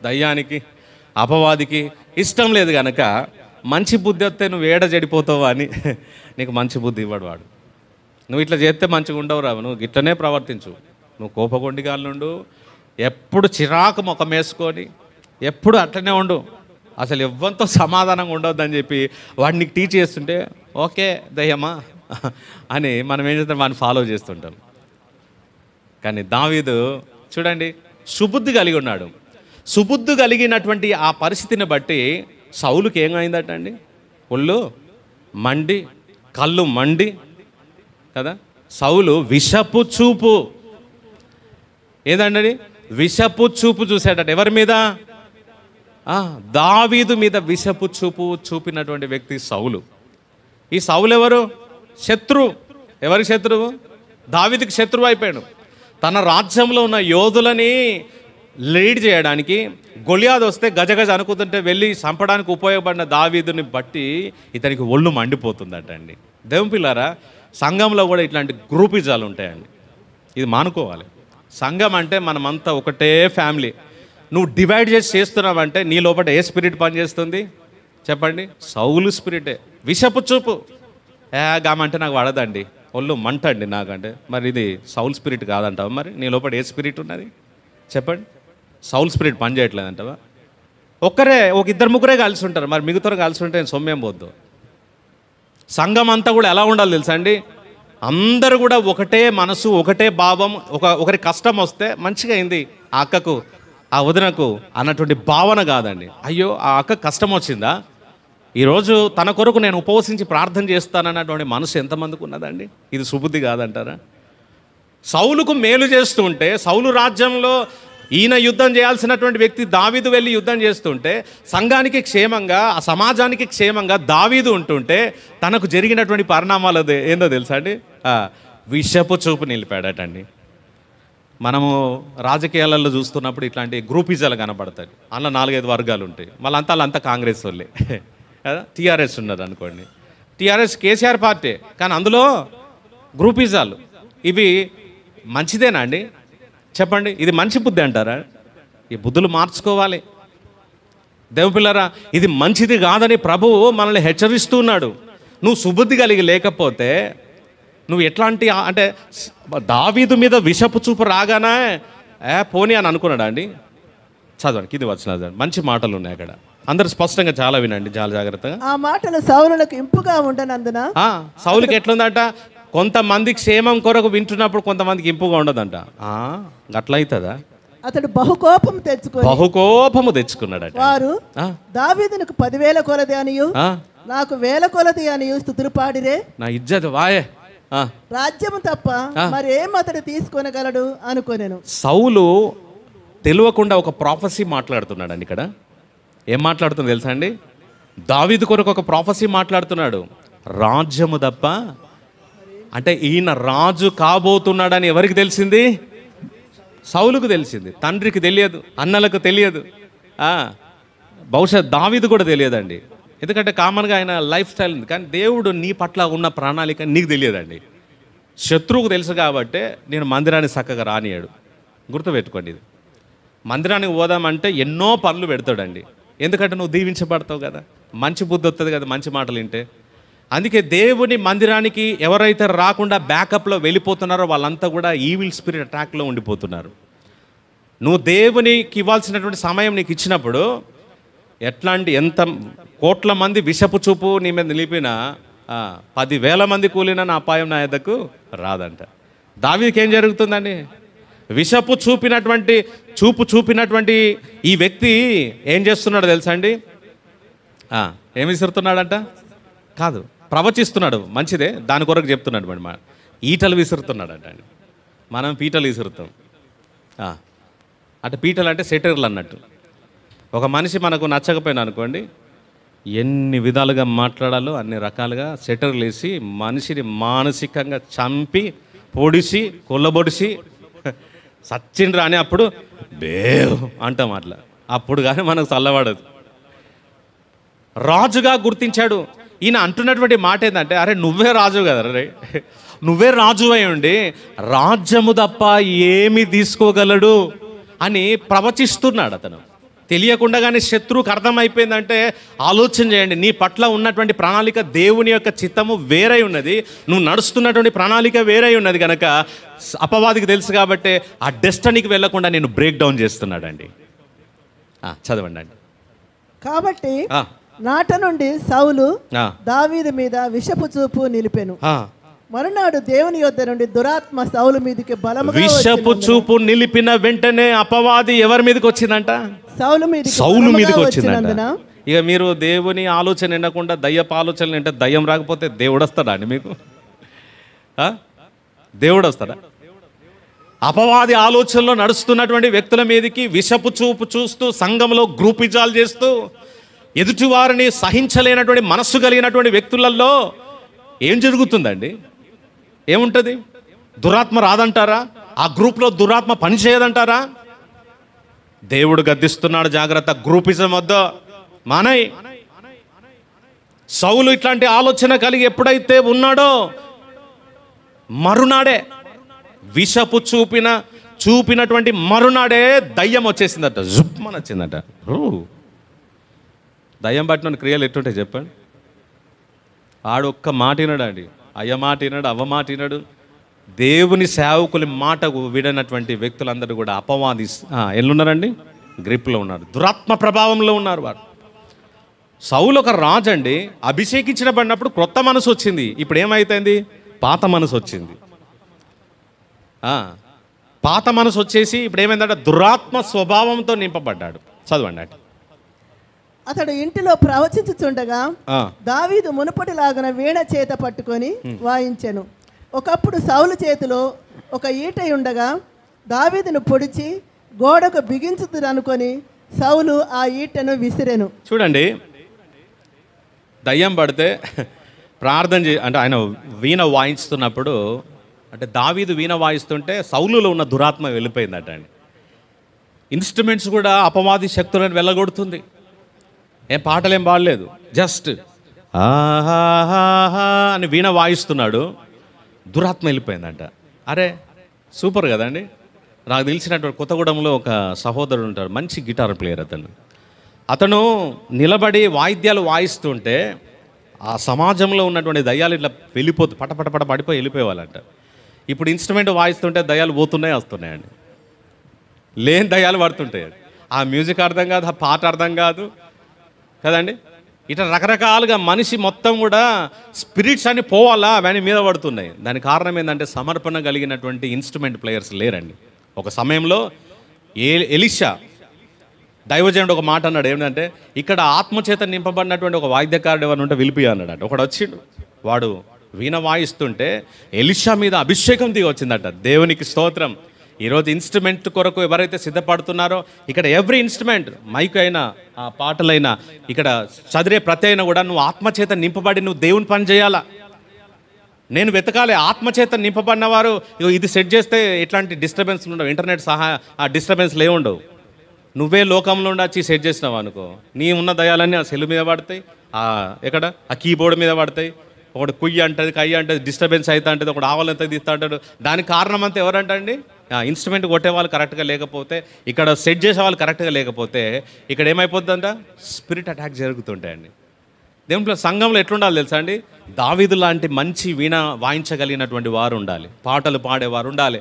దయ్యానికి అపవాదికి ఇష్టం లేదు కనుక మంచి బుద్ధి వస్తే నువ్వు ఏడ చెడిపోతావు అని (laughs) నీకు మంచి బుద్ధి ఇవ్వడు వాడు నువ్వు ఇట్లా చేస్తే మంచిగా ఉండవు రావు నువ్వు ఇట్లనే ప్రవర్తించు నువ్వు కోపగొండి నుండు ఎప్పుడు చిరాకు ముఖం వేసుకొని ఎప్పుడు అట్లనే ఉండు అసలు ఎవ్వంతో సమాధానంగా ఉండొద్దని చెప్పి వాడిని టీచ్ చేస్తుంటే ఓకే దయ్యమ్మా అని మనం ఏం చేస్తాం వాడిని ఫాలో చేస్తుంటాం కానీ దావీదు చూడండి సుబుద్ధి కలిగి ఉన్నాడు సుబుద్ధి కలిగినటువంటి ఆ పరిస్థితిని బట్టి సౌలుకి ఏమైందట అండి ఒళ్ళు మండి కళ్ళు మండి కదా సౌలు విషపు చూపు ఏదండి విషపు చూపు చూసాడట ఎవరి మీద దావీదు మీద విషపు చూపు చూపినటువంటి వ్యక్తి సౌలు ఈ సౌలు ఎవరు శత్రువు ఎవరి శత్రువు దావిదికి శత్రువు అయిపోయాడు తన రాజ్యంలో ఉన్న యోధులని లీడ్ చేయడానికి గొలియాదు వస్తే గజగజ అనుకుంటుంటే వెళ్ళి చంపడానికి ఉపయోగపడిన దావీదుని బట్టి ఇతనికి ఒళ్ళు మండిపోతుందట అండి దేవుని పిల్లారా సంఘంలో కూడా ఇట్లాంటి గ్రూపిజాలు ఉంటాయండి ఇది మానుకోవాలి సంఘం అంటే మనమంతా ఒకటే ఫ్యామిలీ నువ్వు డివైడ్ చేసి చేస్తున్నావంటే నీ లోపల ఏ స్పిరిట్ పనిచేస్తుంది చెప్పండి సౌలు స్పిరిటే విషపు చూపు గామంటే నాకు పడదండి ఒళ్ళు మంట అండి నాకంటే మరి ఇది సౌల్ స్పిరిట్ కాదంటావా మరి నీ లోపల ఏ స్పిరిట్ ఉన్నది చెప్పండి సౌల్ స్పిరిట్ పని చేయట్లేదంటావా ఒక్కరే ఒక ఇద్దరు ముగ్గురే కలిసి ఉంటారు మరి మిగతా కలిసి ఉంటే నేను సొమ్మేం పోద్దు సంఘం అంతా కూడా ఎలా ఉండాలి తెలుసా అండి అందరు కూడా ఒకటే మనసు ఒకటే భావం ఒక ఒకరి కష్టం వస్తే మంచిగా అయింది ఆ అక్కకు ఆ వదినకు అన్నటువంటి భావన కాదండి అయ్యో ఆ అక్క కష్టం వచ్చిందా ఈరోజు తన కొరకు నేను ఉపవసించి ప్రార్థన చేస్తానన్నటువంటి మనసు ఎంతమందికి ఉన్నదండి ఇది సుబుద్ధి కాదంటారా సౌలుకు మేలు చేస్తుంటే సౌలు రాజ్యంలో ఈయన యుద్ధం చేయాల్సినటువంటి వ్యక్తి దావీదు వెళ్ళి యుద్ధం చేస్తుంటే సంఘానికి క్షేమంగా ఆ సమాజానికి క్షేమంగా దావీదు ఉంటుంటే తనకు జరిగినటువంటి పరిణామాలు ఏందో తెలుసా అండి విషపు చూపు నిలిపాడటండి మనము రాజకీయాలలో చూస్తున్నప్పుడు ఇట్లాంటి గ్రూపిజాలు కనబడతాయి అలా నాలుగైదు వర్గాలు ఉంటాయి వాళ్ళంతా అంతా కాంగ్రెస్ వాళ్ళే టీఆర్ఎస్ ఉన్నది అనుకోండి టీఆర్ఎస్ కేసీఆర్ పార్టీ కానీ అందులో గ్రూపిజాలు ఇవి మంచిదేనా అండి చెప్పండి ఇది మంచి బుద్ధి అంటారా ఈ బుద్ధులు మార్చుకోవాలి దేవపిల్లరా ఇది మంచిది కాదని ప్రభువు మనల్ని హెచ్చరిస్తున్నాడు నువ్వు సుబుద్ధి కలిగి లేకపోతే నువ్వు ఎట్లాంటి అంటే దావీదు మీద విషపు చూపు రాగానే ఏ పోనీ అని అనుకున్నాడా అండి చదవండి కింది వచ్చిన మంచి మాటలు ఉన్నాయి అక్కడ అందరు స్పష్టంగా చాలా వినండి చాలా జాగ్రత్తగా ఆ మాటలు సౌలకు ఇంపుగా ఉండనందున ఆ, సౌలుకి ఎట్లుందట కొంతమంది క్షేమం కొరకు వింటున్నప్పుడు కొంతమందికి ఇంపుగా ఉండదంట ఆ, గట్ల అవుతుందా అతడు బహుకోపం తెచ్చుకొని బహుకోపము తెచ్చుకున్నాడు వారు ఆ, పదివేల కొలది అనియు నాకు వేల కొలది అని స్థుతులు పాడిరే నా ఇజ్జత్ వాయే రాజ్యం తప్ప మరేం అతడు తీసుకునగలడు అనుకునేను సౌలు తెలియకుండా ఒక మాట్లాడుతున్నాడు మాట్లాడుతున్నాడండి ఇక్కడ ఏం మాట్లాడుతుంది తెలుసా అండి దావిది కొరకు ఒక ప్రాఫసీ మాట్లాడుతున్నాడు రాజ్యము తప్ప అంటే ఈయన రాజు కాబోతున్నాడని ఎవరికి తెలిసింది సౌలుకు తెలిసింది తండ్రికి తెలియదు అన్నలకు తెలియదు బహుశా దావిది కూడా తెలియదండి ఎందుకంటే కామన్గా ఆయన లైఫ్ స్టైల్ ఉంది కానీ దేవుడు నీ పట్ల ఉన్న ప్రణాళిక నీకు తెలియదండి శత్రువుకు తెలుసు కాబట్టే నేను మందిరాన్ని చక్కగా రానియాడు గుర్తుపెట్టుకోండి ఇది మందిరానికి పోదామంటే ఎన్నో పనులు పెడతాడండి ఎందుకంటే నువ్వు దీవించబడతావు కదా మంచి బుద్ధి వస్తుంది కదా మంచి మాటలు వింటే అందుకే దేవుని మందిరానికి ఎవరైతే రాకుండా బ్యాకప్లో వెళ్ళిపోతున్నారో వాళ్ళంతా కూడా ఈవిల్ స్పిరిట్ అటాక్లో ఉండిపోతున్నారు నువ్వు దేవునికి ఇవ్వాల్సినటువంటి సమయం నీకు ఇచ్చినప్పుడు ఎట్లాంటి ఎంత కోట్ల మంది విషపు చూపు నీ మీద నిలిపినా పదివేల మంది కూలిన నా అపాయం నా ఎద్దకు రాదంట దావికి ఏం జరుగుతుందండి విషపు చూపినటువంటి చూపు చూపినటువంటి ఈ వ్యక్తి ఏం చేస్తున్నాడు తెలుసా అండి ఏమి విసురుతున్నాడంట కాదు ప్రవచిస్తున్నాడు మంచిదే దాని కొరకు చెప్తున్నాడు మేడం ఈటలు విసురుతున్నాడు అండి మనం పీటలు విసురుతాం అంటే పీటలు అంటే సెటర్లు అన్నట్టు ఒక మనిషి మనకు నచ్చకపోయినా అనుకోండి ఎన్ని విధాలుగా మాట్లాడాలో అన్ని రకాలుగా సెటర్లు వేసి మనిషిని మానసికంగా చంపి పొడిసి కొల్లబొడిసి సచ్చిండ్రా అని అప్పుడు బేవ్ అంటాం అట్లా అప్పుడు కానీ మనకు చల్లబడదు రాజుగా గుర్తించాడు ఈయన అంటున్నటువంటి మాట ఏంటంటే అరే నువ్వే రాజు కదా రే నువ్వే రాజు అయి ఉండి రాజ్యము తప్ప ఏమి తీసుకోగలడు అని ప్రవచిస్తున్నాడు అతను కానీ శత్రువుకు అర్థమైపోయిందంటే ఆలోచన చేయండి నీ పట్ల ఉన్నటువంటి ప్రణాళిక దేవుని యొక్క చిత్తము వేరై ఉన్నది నువ్వు నడుస్తున్నటువంటి ప్రణాళిక వేరై ఉన్నది కనుక అపవాదికి తెలుసు కాబట్టి ఆ డెస్టనీకి వెళ్లకుండా నేను బ్రేక్ డౌన్ చేస్తున్నాడండి చదవండి అండి కాబట్టి నాట నుండి సౌలు దావీది మీద విషపు చూపు నిలిపాను మరునాడు దేవుని యొద్ద నుండి దురాత్మ సౌలు మీదకి బలం విషపు చూపు నిలిపిన వెంటనే అపవాది ఎవరి మీదకి వచ్చిందంట సౌలు మీద సౌలు మీదకి వచ్చిందంట ఇక మీరు దేవుని ఆలోచన వినకుండా దయ్యపు ఆలోచనలు అంటే దయ్యం రాకపోతే దేవుడు వస్తాడా అండి మీకు దేవుడు వస్తాడా అపవాది ఆలోచనలో నడుస్తున్నటువంటి వ్యక్తుల మీదకి విషపు చూపు చూస్తూ సంఘంలో గ్రూపిజాలు చేస్తూ ఎదుటివారిని సహించలేనటువంటి మనస్సు కలిగినటువంటి వ్యక్తులలో ఏం జరుగుతుందండి ఏముంటుంది దురాత్మ రాదంటారా ఆ గ్రూప్లో దురాత్మ పని చేయదంటారా దేవుడు గద్దిస్తున్నాడు జాగ్రత్త గ్రూపిజం వద్ద మానయ్ సౌలు ఇట్లాంటి ఆలోచన కలిగి ఎప్పుడైతే ఉన్నాడో మరునాడే విషపు చూపిన చూపినటువంటి మరునాడే దయ్యం వచ్చేసిందట జుప్మన్ వచ్చిందట దయ్యం పట్టిన క్రియలు ఎట్టుంటాయి చెప్పండి ఆడొక్క మాట అండి అయ్యమాట వినడు అవ్వమాట వినడు దేవుని సేవకుల మాటకు విడినటువంటి వ్యక్తులందరూ కూడా అపవాది ఎల్లున్నారండి గ్రిప్లో ఉన్నారు దురాత్మ ప్రభావంలో ఉన్నారు వారు సౌలు ఒక రాజు అండి అభిషేకించబడినప్పుడు క్రొత్త మనసు వచ్చింది ఇప్పుడు ఏమైతుంది పాత మనసు వచ్చింది పాత మనసు వచ్చేసి ఇప్పుడు ఏమైందంటే దురాత్మ స్వభావంతో నింపబడ్డాడు చదవండి అటు అతడు ఇంటిలో ప్రవచించుచుండగా దావీదు మునుపటి లాగన వీణ చేత పట్టుకొని వాయించెను ఒకప్పుడు సౌలు చేతిలో ఒక ఈట ఉండగా దావీదును పొడిచి గోడకు అనుకొని సౌలు ఆ ఈటను విసిరెను చూడండి దయ్యం పడితే ప్రార్థన చే అంటే ఆయన వీణ వాయించుతున్నప్పుడు అంటే దావీదు వీణ వాయిస్తుంటే సౌలులో ఉన్న దురాత్మ వెళ్ళిపోయిందట అండి ఇన్స్ట్రుమెంట్స్ కూడా అపవాది శక్తులను వెళ్ళగొడుతుంది ఏం పాటలేం పాడలేదు జస్ట్ అని వీణ వాయిస్తున్నాడు దురాత్మ వెళ్ళిపోయిందంట అరే సూపర్ కదండి నాకు తెలిసినటువంటి కొత్తగూడెంలో ఒక సహోదరుడు ఉంటాడు మంచి గిటార్ ప్లేయర్ అతను అతను నిలబడి వాయిద్యాలు వాయిస్తుంటే ఆ సమాజంలో ఉన్నటువంటి దయ్యాలు ఇట్లా వెళ్ళిపోతు పట పట పడిపోయి వెళ్ళిపోయేవాళ్ళంట ఇప్పుడు ఇన్స్ట్రుమెంట్ వాయిస్తుంటే దయ్యాలు పోతున్నాయి వస్తున్నాయండి లేని దయ్యాలు పడుతుంటాయి ఆ మ్యూజిక్ అర్థం కాదు ఆ పాట అర్థం కాదు కదండి ఇట్లా రకరకాలుగా మనిషి మొత్తం కూడా స్పిరిట్స్ అని పోవాలా అవన్నీ మీద పడుతున్నాయి దాని కారణం ఏంటంటే సమర్పణ కలిగినటువంటి ఇన్స్ట్రుమెంట్ ప్లేయర్స్ లేరండి ఒక సమయంలో ఏ ఎలిషా దైవజనుడు ఒక మాట అన్నాడు ఏంటంటే ఇక్కడ ఆత్మచేత నింపబడినటువంటి ఒక వాయిద్యకారుడు ఎవరు ఉంటే విలిపి అన్నాడు ఒకడు వచ్చిండు వాడు వీణ వాయిస్తుంటే ఎలిషా మీద అభిషేకం దిగి వచ్చిందట దేవునికి స్తోత్రం ఈరోజు ఇన్స్ట్రుమెంట్ కొరకు ఎవరైతే సిద్ధపడుతున్నారో ఇక్కడ ఎవ్రీ ఇన్స్ట్రుమెంట్ మైక్ అయినా ఆ పాటలైనా ఇక్కడ చదివే ప్రతి అయినా కూడా నువ్వు ఆత్మచేత నింపబడి నువ్వు దేవుని పని చేయాలా నేను వెతకాలి ఆత్మచేత నింపబడిన వారు ఇది సెట్ చేస్తే ఎట్లాంటి డిస్టర్బెన్స్ ఉండవు ఇంటర్నెట్ సహాయ ఆ డిస్టర్బెన్స్లు ఏమి నువ్వే లోకంలో ఉండొచ్చి సెట్ చేసినావు అనుకో నీ ఉన్న దయాలన్నీ ఆ సెల్ మీద పడతాయి ఎక్కడ ఆ కీబోర్డ్ మీద పడతాయి ఒకటి కుయ్యి అంటది కయ్య అంటది డిస్టర్బెన్స్ అవుతా అంటది ఒకటి ఆవలంతా తీస్తా అంటాడు దానికి కారణం అంతా ఎవరంటండి ఇన్స్ట్రుమెంట్ కొట్టే వాళ్ళు కరెక్ట్గా లేకపోతే ఇక్కడ సెట్ చేసే వాళ్ళు కరెక్ట్గా లేకపోతే ఇక్కడ ఏమైపోతుందంట స్పిరిట్ అటాక్ జరుగుతుంటాయండి దేంట్లో సంఘంలో ఎట్లుండాలి తెలుసా అండి దావీదు లాంటి మంచి వీణ వాయించగలిగినటువంటి వారు ఉండాలి పాటలు పాడేవారు ఉండాలి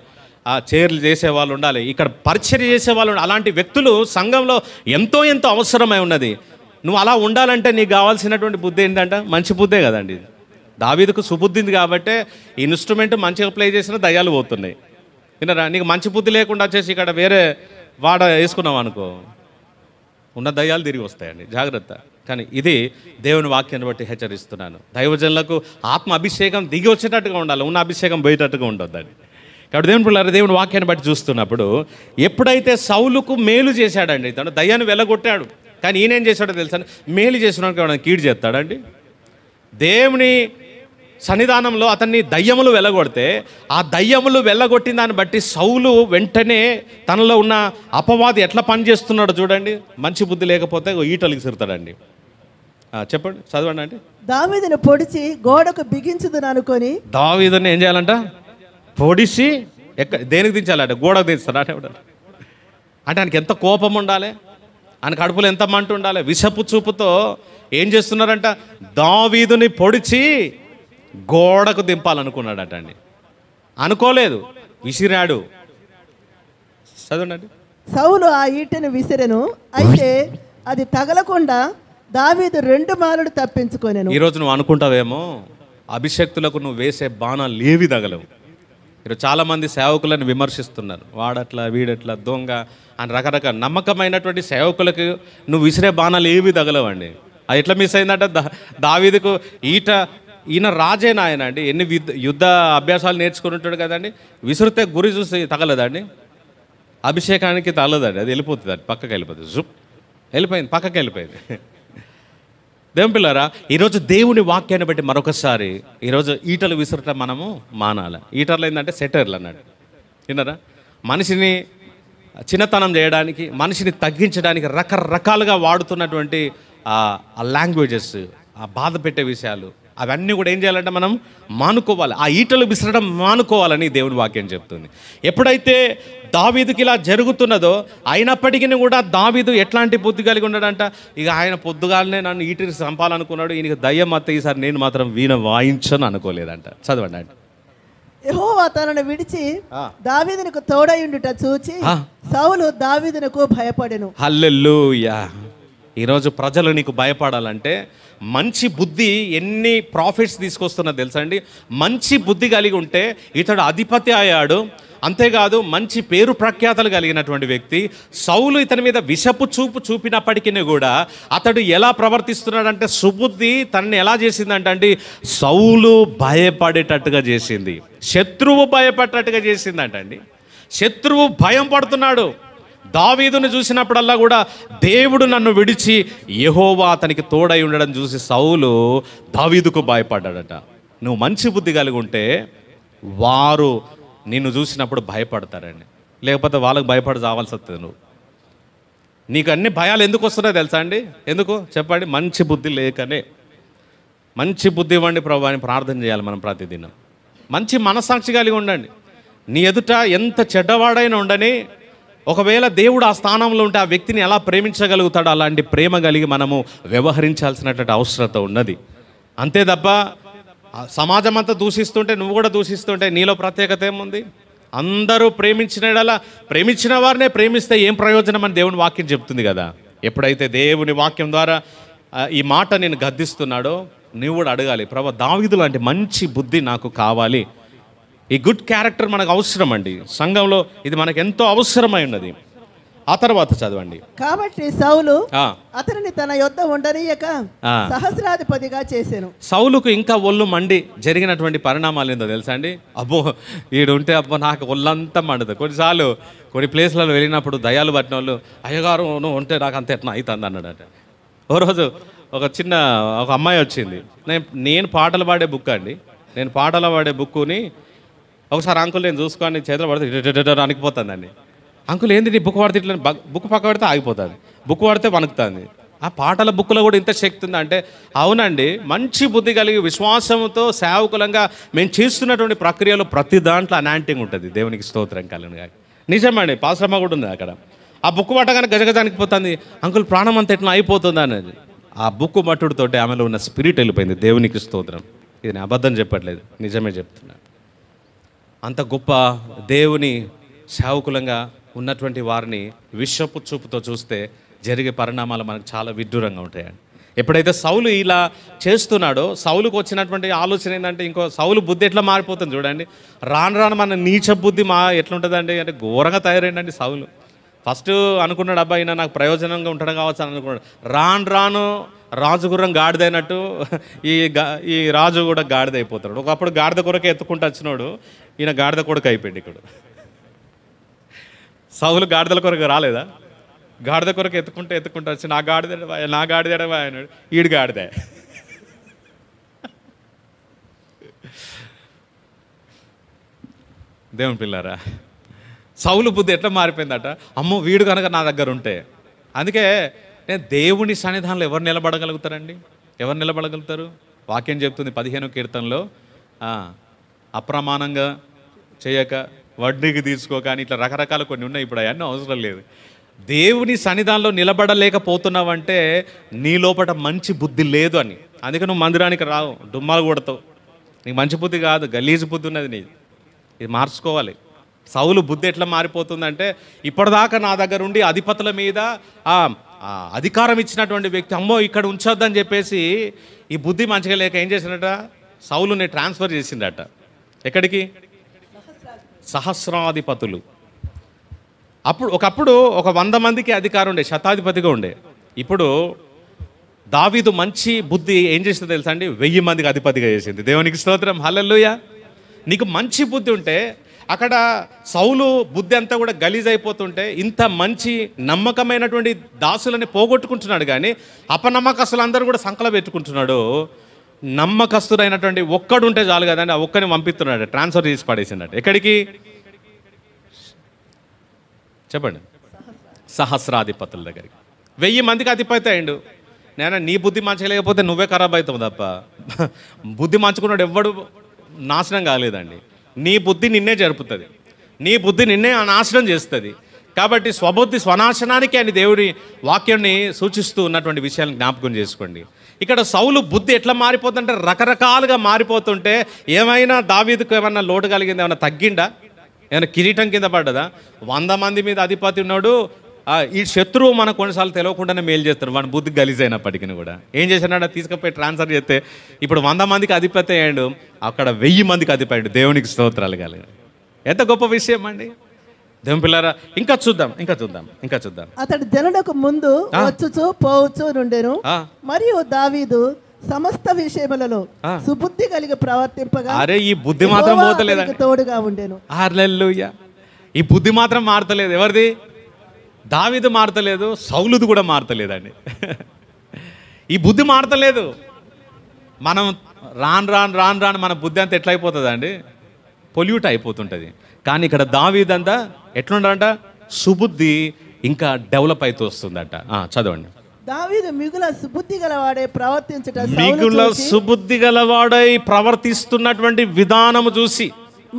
ఆ చేర్లు చేసేవాళ్ళు ఉండాలి ఇక్కడ చేసే చేసేవాళ్ళు అలాంటి వ్యక్తులు సంఘంలో ఎంతో ఎంతో అవసరమై ఉన్నది నువ్వు అలా ఉండాలంటే నీకు కావాల్సినటువంటి బుద్ధి ఏంటంట మంచి బుద్ధే కదండి దావీదుకు సుబుద్ధింది కాబట్టే ఇన్స్ట్రుమెంట్ మంచిగా ప్లే చేసినా దయ్యాలు పోతున్నాయి వినరా నీకు మంచి బుద్ధి లేకుండా వచ్చేసి ఇక్కడ వేరే వాడ వేసుకున్నావు అనుకో ఉన్న దయ్యాలు తిరిగి వస్తాయండి జాగ్రత్త కానీ ఇది దేవుని వాక్యాన్ని బట్టి హెచ్చరిస్తున్నాను దైవజనులకు ఆత్మ అభిషేకం దిగి వచ్చేటట్టుగా ఉండాలి ఉన్న అభిషేకం పోయేటట్టుగా ఉండొద్దండి కాబట్టి దేవుని పిల్లలు దేవుని వాక్యాన్ని బట్టి చూస్తున్నప్పుడు ఎప్పుడైతే సౌలుకు మేలు చేశాడండి తను దయ్యాన్ని వెళ్ళగొట్టాడు కానీ ఈయనేం చేశాడో తెలుసా మేలు చేసిన కీడు చేస్తాడండి దేవుని సన్నిధానంలో అతన్ని దయ్యములు వెళ్ళగొడితే ఆ దయ్యములు వెళ్ళగొట్టిన దాన్ని బట్టి సౌలు వెంటనే తనలో ఉన్న అపవాది ఎట్లా పనిచేస్తున్నాడు చూడండి మంచి బుద్ధి లేకపోతే ఈటలు సిరుతాడండి చెప్పండి చదవండి అండి దావీదును పొడిచి గోడకు బిగించదు అనుకొని దావీదుని ఏం చేయాలంట పొడిచి ఎక్క దేనికి దించాలంట గోడకు దించాలా అంటే ఆయనకి ఎంత కోపం ఉండాలి ఆయన కడుపులో ఎంత మంట ఉండాలి విషపు చూపుతో ఏం చేస్తున్నారంట దావీదుని పొడిచి గోడకు దింపాలనుకున్నాడట అండి అనుకోలేదు విసిరాడు చదవండి సౌలు ఆ ఈటను విసిరెను అయితే అది తగలకుండా దావీదు రెండు తప్పించుకోని తప్పించుకోలేను ఈరోజు నువ్వు అనుకుంటావేమో అభిషక్తులకు నువ్వు వేసే బాణాలు ఏవి తగలవు ఈరోజు చాలామంది సేవకులను విమర్శిస్తున్నారు వాడట్లా వీడట్లా దొంగ అని రకరకాల నమ్మకమైనటువంటి సేవకులకు నువ్వు విసిరే బాణాలు ఏవి తగలవండి అది ఎట్లా మిస్ అయిందంటే దావీదుకు ఈట ఈయన రాజే నాయన అండి ఎన్ని యుద్ధ అభ్యాసాలు నేర్చుకుని ఉంటాడు కదండి విసిరితే గురి చూసి తగలదండి అభిషేకానికి తగలదండి అది వెళ్ళిపోతుంది అది పక్కకి వెళ్ళిపోతుంది జుప్ వెళ్ళిపోయింది పక్కకి వెళ్ళిపోయింది దేవుని పిల్లరా ఈరోజు దేవుని వాక్యాన్ని బట్టి మరొకసారి ఈరోజు ఈటలు విసురుట మనము మానాల ఈటర్లు ఏంటంటే సెటర్లు అన్నాడు విన్నారా మనిషిని చిన్నతనం చేయడానికి మనిషిని తగ్గించడానికి రకరకాలుగా వాడుతున్నటువంటి ఆ లాంగ్వేజెస్ ఆ బాధ పెట్టే విషయాలు అవన్నీ కూడా ఏం చేయాలంటే మనం మానుకోవాలి ఆ ఈటలు విసరడం మానుకోవాలని దేవుని వాక్యం చెప్తుంది ఎప్పుడైతే దావీదుకి ఇలా జరుగుతున్నదో అయినప్పటికీ కూడా దావీదు ఎట్లాంటి బుద్ధి కలిగి ఉన్నాడంట ఇక ఆయన పొద్దుగాలనే నన్ను ఈటిని చంపాలనుకున్నాడు ఈయనకి దయ్యం అత్త ఈసారి నేను మాత్రం వీణ వాయించను అనుకోలేదంట చదవండి అంట యహోవా తనను విడిచి దావీదునకు తోడయుండుట చూచి సౌలు దావీదునకు భయపడెను హల్లెలూయా ఈరోజు ప్రజలు నీకు భయపడాలంటే మంచి బుద్ధి ఎన్ని ప్రాఫిట్స్ తీసుకొస్తున్నా తెలుసా అండి మంచి బుద్ధి కలిగి ఉంటే ఇతడు అధిపతి అయ్యాడు అంతేకాదు మంచి పేరు ప్రఖ్యాతలు కలిగినటువంటి వ్యక్తి సౌలు ఇతని మీద విషపు చూపు చూపినప్పటికీ కూడా అతడు ఎలా ప్రవర్తిస్తున్నాడంటే సుబుద్ధి తనని ఎలా చేసింది అంటే సౌలు భయపడేటట్టుగా చేసింది శత్రువు భయపడేటట్టుగా చేసిందంటండి శత్రువు భయం పడుతున్నాడు దావీదును చూసినప్పుడల్లా కూడా దేవుడు నన్ను విడిచి యహోవా అతనికి తోడై ఉండడం చూసి సౌలు దావీదుకు భయపడ్డాడట నువ్వు మంచి బుద్ధి కలిగి ఉంటే వారు నిన్ను చూసినప్పుడు భయపడతారండి లేకపోతే వాళ్ళకు భయపడి రావాల్సి వస్తుంది నువ్వు నీకు అన్ని భయాలు ఎందుకు వస్తున్నాయి తెలుసా అండి ఎందుకు చెప్పండి మంచి బుద్ధి లేకనే మంచి బుద్ధి ఇవ్వండి ప్రభు అని ప్రార్థన చేయాలి మనం ప్రతిదినం మంచి మనస్సాక్షి కలిగి ఉండండి నీ ఎదుట ఎంత చెడ్డవాడైనా ఉండని ఒకవేళ దేవుడు ఆ స్థానంలో ఉంటే ఆ వ్యక్తిని ఎలా ప్రేమించగలుగుతాడో అలాంటి ప్రేమ కలిగి మనము వ్యవహరించాల్సినటువంటి అవసరత ఉన్నది అంతే తప్ప సమాజం అంతా దూషిస్తుంటే నువ్వు కూడా దూషిస్తుంటే నీలో ప్రత్యేకత ఏముంది అందరూ ప్రేమించిన ప్రేమించిన వారినే ప్రేమిస్తే ఏం ప్రయోజనం అని దేవుని వాక్యం చెప్తుంది కదా ఎప్పుడైతే దేవుని వాక్యం ద్వారా ఈ మాట నేను గద్దిస్తున్నాడో నువ్వు కూడా అడగాలి ప్రభా దావిదు లాంటి మంచి బుద్ధి నాకు కావాలి ఈ గుడ్ క్యారెక్టర్ మనకు అవసరం అండి సంఘంలో ఇది మనకు ఎంతో అవసరమై ఉన్నది ఆ తర్వాత చదవండి కాబట్టి సౌలు అతనిని తన యొద్ద ఉండనీయక సహస్రాధిపతిగా చేశాను సౌలుకు ఇంకా ఒళ్ళు మండి జరిగినటువంటి పరిణామాలు ఏందో తెలుసా అండి అబ్బో ఈడు ఉంటే అబ్బో నాకు ఒళ్ళంతా మండదు కొన్నిసార్లు కొన్ని ప్లేస్లలో వెళ్ళినప్పుడు దయాలు పట్టిన వాళ్ళు అయ్యగారు నువ్వు ఉంటే నాకు అంత ఎట్లా అవుతుంది అన్నాడట ఓ రోజు ఒక చిన్న ఒక అమ్మాయి వచ్చింది నేను నేను పాటలు పాడే బుక్ అండి నేను పాటలు పాడే బుక్కుని ఒకసారి అంకుల్ నేను చూసుకోండి చేతులు పడితే అండి అంకుల్ ఏంది నీ బుక్ పడితే ఇట్లా బుక్ పక్క పెడితే ఆగిపోతుంది బుక్ పడితే వణుకుతుంది ఆ పాటల బుక్లో కూడా ఇంత శక్తి ఉందంటే అవునండి మంచి బుద్ధి కలిగి విశ్వాసంతో సేవకులంగా మేము చేస్తున్నటువంటి ప్రక్రియలో ప్రతి దాంట్లో అనాంటింగ్ ఉంటుంది దేవునికి స్తోత్రం కలిగిన నిజమండి పాశ్రమ కూడా ఉంది అక్కడ ఆ బుక్ పట్టగానే గజగజానికి పోతుంది అంకుల్ ప్రాణం అంత ఎట్లా అయిపోతుంది అనేది ఆ బుక్ మట్టుడితోటి ఆమెలో ఉన్న స్పిరిట్ వెళ్ళిపోయింది దేవునికి స్తోత్రం ఇది నేను అబద్ధం చెప్పట్లేదు నిజమే చెప్తున్నాను అంత గొప్ప దేవుని సేవకులంగా ఉన్నటువంటి వారిని విశ్వపు చూపుతో చూస్తే జరిగే పరిణామాలు మనకు చాలా విడ్డూరంగా ఉంటాయండి ఎప్పుడైతే సౌలు ఇలా చేస్తున్నాడో సౌలుకు వచ్చినటువంటి ఆలోచన ఏంటంటే ఇంకో సౌలు బుద్ధి ఎట్లా మారిపోతుంది చూడండి రాను రాను మన నీచ బుద్ధి మా ఎట్లుంటుందండి అంటే ఘోరంగా తయారైందండి సౌలు ఫస్ట్ అనుకున్నాడు అబ్బాయి నాకు ప్రయోజనంగా ఉండడం కావచ్చు అని అనుకున్నాడు రాను రాను రాజుగుర్రం గాడిదైనట్టు ఈ ఈ రాజు కూడా గాడిదైపోతాడు ఒకప్పుడు గాడిద కొరకే ఎత్తుకుంటూ వచ్చినాడు ఈయన గాడిద కొడుకు అయిపోయింది ఇక్కడ సౌలు గాడిదల కొరకు రాలేదా గాడిద కొరకు ఎత్తుకుంటే ఎత్తుకుంటా వచ్చి నా గాడిద నా గాడిద ఈడు గాడిదే దేవుని పిల్లారా సౌలు బుద్ధి ఎట్లా మారిపోయిందట అమ్మో వీడు కనుక నా దగ్గర ఉంటే అందుకే నేను దేవుని సన్నిధానంలో ఎవరు నిలబడగలుగుతారండి ఎవరు నిలబడగలుగుతారు వాక్యం చెప్తుంది పదిహేను కీర్తనలో అప్రమాణంగా చేయక వడ్డీకి తీసుకోక అని ఇట్లా రకరకాలు కొన్ని ఉన్నాయి ఇప్పుడు అవన్నీ అవసరం లేదు దేవుని సన్నిధానంలో నిలబడలేకపోతున్నావంటే నీ లోపల మంచి బుద్ధి లేదు అని అందుకే నువ్వు మందిరానికి రావు డుమ్మాలు కొడతావు నీకు మంచి బుద్ధి కాదు గలీజు బుద్ధి ఉన్నది నీ ఇది మార్చుకోవాలి సౌలు బుద్ధి ఎట్లా మారిపోతుందంటే ఇప్పటిదాకా నా దగ్గర ఉండి అధిపతుల మీద అధికారం ఇచ్చినటువంటి వ్యక్తి అమ్మో ఇక్కడ ఉంచొద్దని చెప్పేసి ఈ బుద్ధి మంచిగా లేక ఏం చేసినట సౌలుని ట్రాన్స్ఫర్ చేసిండట ఎక్కడికి సహస్రాధిపతులు అప్పుడు ఒకప్పుడు ఒక వంద మందికి అధికారం ఉండే శతాధిపతిగా ఉండే ఇప్పుడు దావీదు మంచి బుద్ధి ఏం చేసిందో తెలుసా అండి వెయ్యి మందికి అధిపతిగా చేసింది దేవునికి స్తోత్రం హలల్లుయ నీకు మంచి బుద్ధి ఉంటే అక్కడ సౌలు బుద్ధి అంతా కూడా గలీజ్ అయిపోతుంటే ఇంత మంచి నమ్మకమైనటువంటి దాసులని పోగొట్టుకుంటున్నాడు కానీ అపనమ్మకస్తులందరూ కూడా సంకల పెట్టుకుంటున్నాడు నమ్మకస్తుడైనటువంటి ఒక్కడుంటే చాలు కదండి ఆ ఒక్కని పంపిస్తున్నాడు ట్రాన్స్ఫర్ చేసి పడేసిండట ఎక్కడికి చెప్పండి సహస్రాధిపతుల దగ్గరికి వెయ్యి మందికి అధిపతి అయిండు నేను నీ బుద్ధి మార్చలేకపోతే నువ్వే ఖరాబ్ అవుతావు తప్ప బుద్ధి మార్చుకున్నాడు ఎవ్వడు నాశనం కాలేదండి నీ బుద్ధి నిన్నే జరుపుతుంది నీ బుద్ధి నిన్నే నాశనం చేస్తుంది కాబట్టి స్వబుద్ధి స్వనాశనానికి అని దేవుడి వాక్యాన్ని సూచిస్తూ ఉన్నటువంటి విషయాన్ని జ్ఞాపకం చేసుకోండి ఇక్కడ సౌలు బుద్ధి ఎట్లా మారిపోతుందంటే రకరకాలుగా మారిపోతుంటే ఏమైనా దావీదుకు ఏమైనా లోటు కలిగింది ఏమైనా తగ్గిండా ఏమైనా కిరీటం కింద పడ్డదా వంద మంది మీద అధిపతి ఉన్నాడు ఈ శత్రువు మనకు కొన్నిసార్లు తెలియకుండానే మేలు చేస్తారు వాడు బుద్ధి గలీజ్ అయినప్పటికీ కూడా ఏం చేసినాడు తీసుకుపోయి ట్రాన్స్ఫర్ చేస్తే ఇప్పుడు వంద మందికి అధిపతి అయ్యాడు అక్కడ వెయ్యి మందికి అధిపతి దేవునికి స్తోత్రాలు కలిగాడు ఎంత గొప్ప విషయం అండి దెంపిల్లారా ఇంకా చూద్దాం ఇంకా చూద్దాం ఇంకా చూద్దాం అతడు జనడకు ముందు వచ్చుచు పోవచ్చు నుండెను మరియు దావీదు సమస్త విషయములలో సుబుద్ధి కలిగి ప్రవర్తింపగా అరే ఈ బుద్ధి మాత్రం పోతలేదు తోడుగా ఉండేను హల్లెలూయా ఈ బుద్ధి మాత్రం మారతలేదు ఎవరిది దావీదు మారతలేదు సౌలుది కూడా మారతలేదండి ఈ బుద్ధి మారతలేదు మనం రాను రాను రాను రాను మన బుద్ధి అంతా ఎట్లయిపోతుందండి పొల్యూట్ అయిపోతుంటుంది కానీ ఇక్కడ దావీదంతా ఎట్లుండడంట సుబుద్ధి ఇంకా డెవలప్ అయితే వస్తుందట చదవండి దావీదు మిగుల సుబుద్ధి గలవాడై ప్రవర్తించట మిగుల సుబుద్ధి గలవాడై ప్రవర్తిస్తున్నటువంటి విధానము చూసి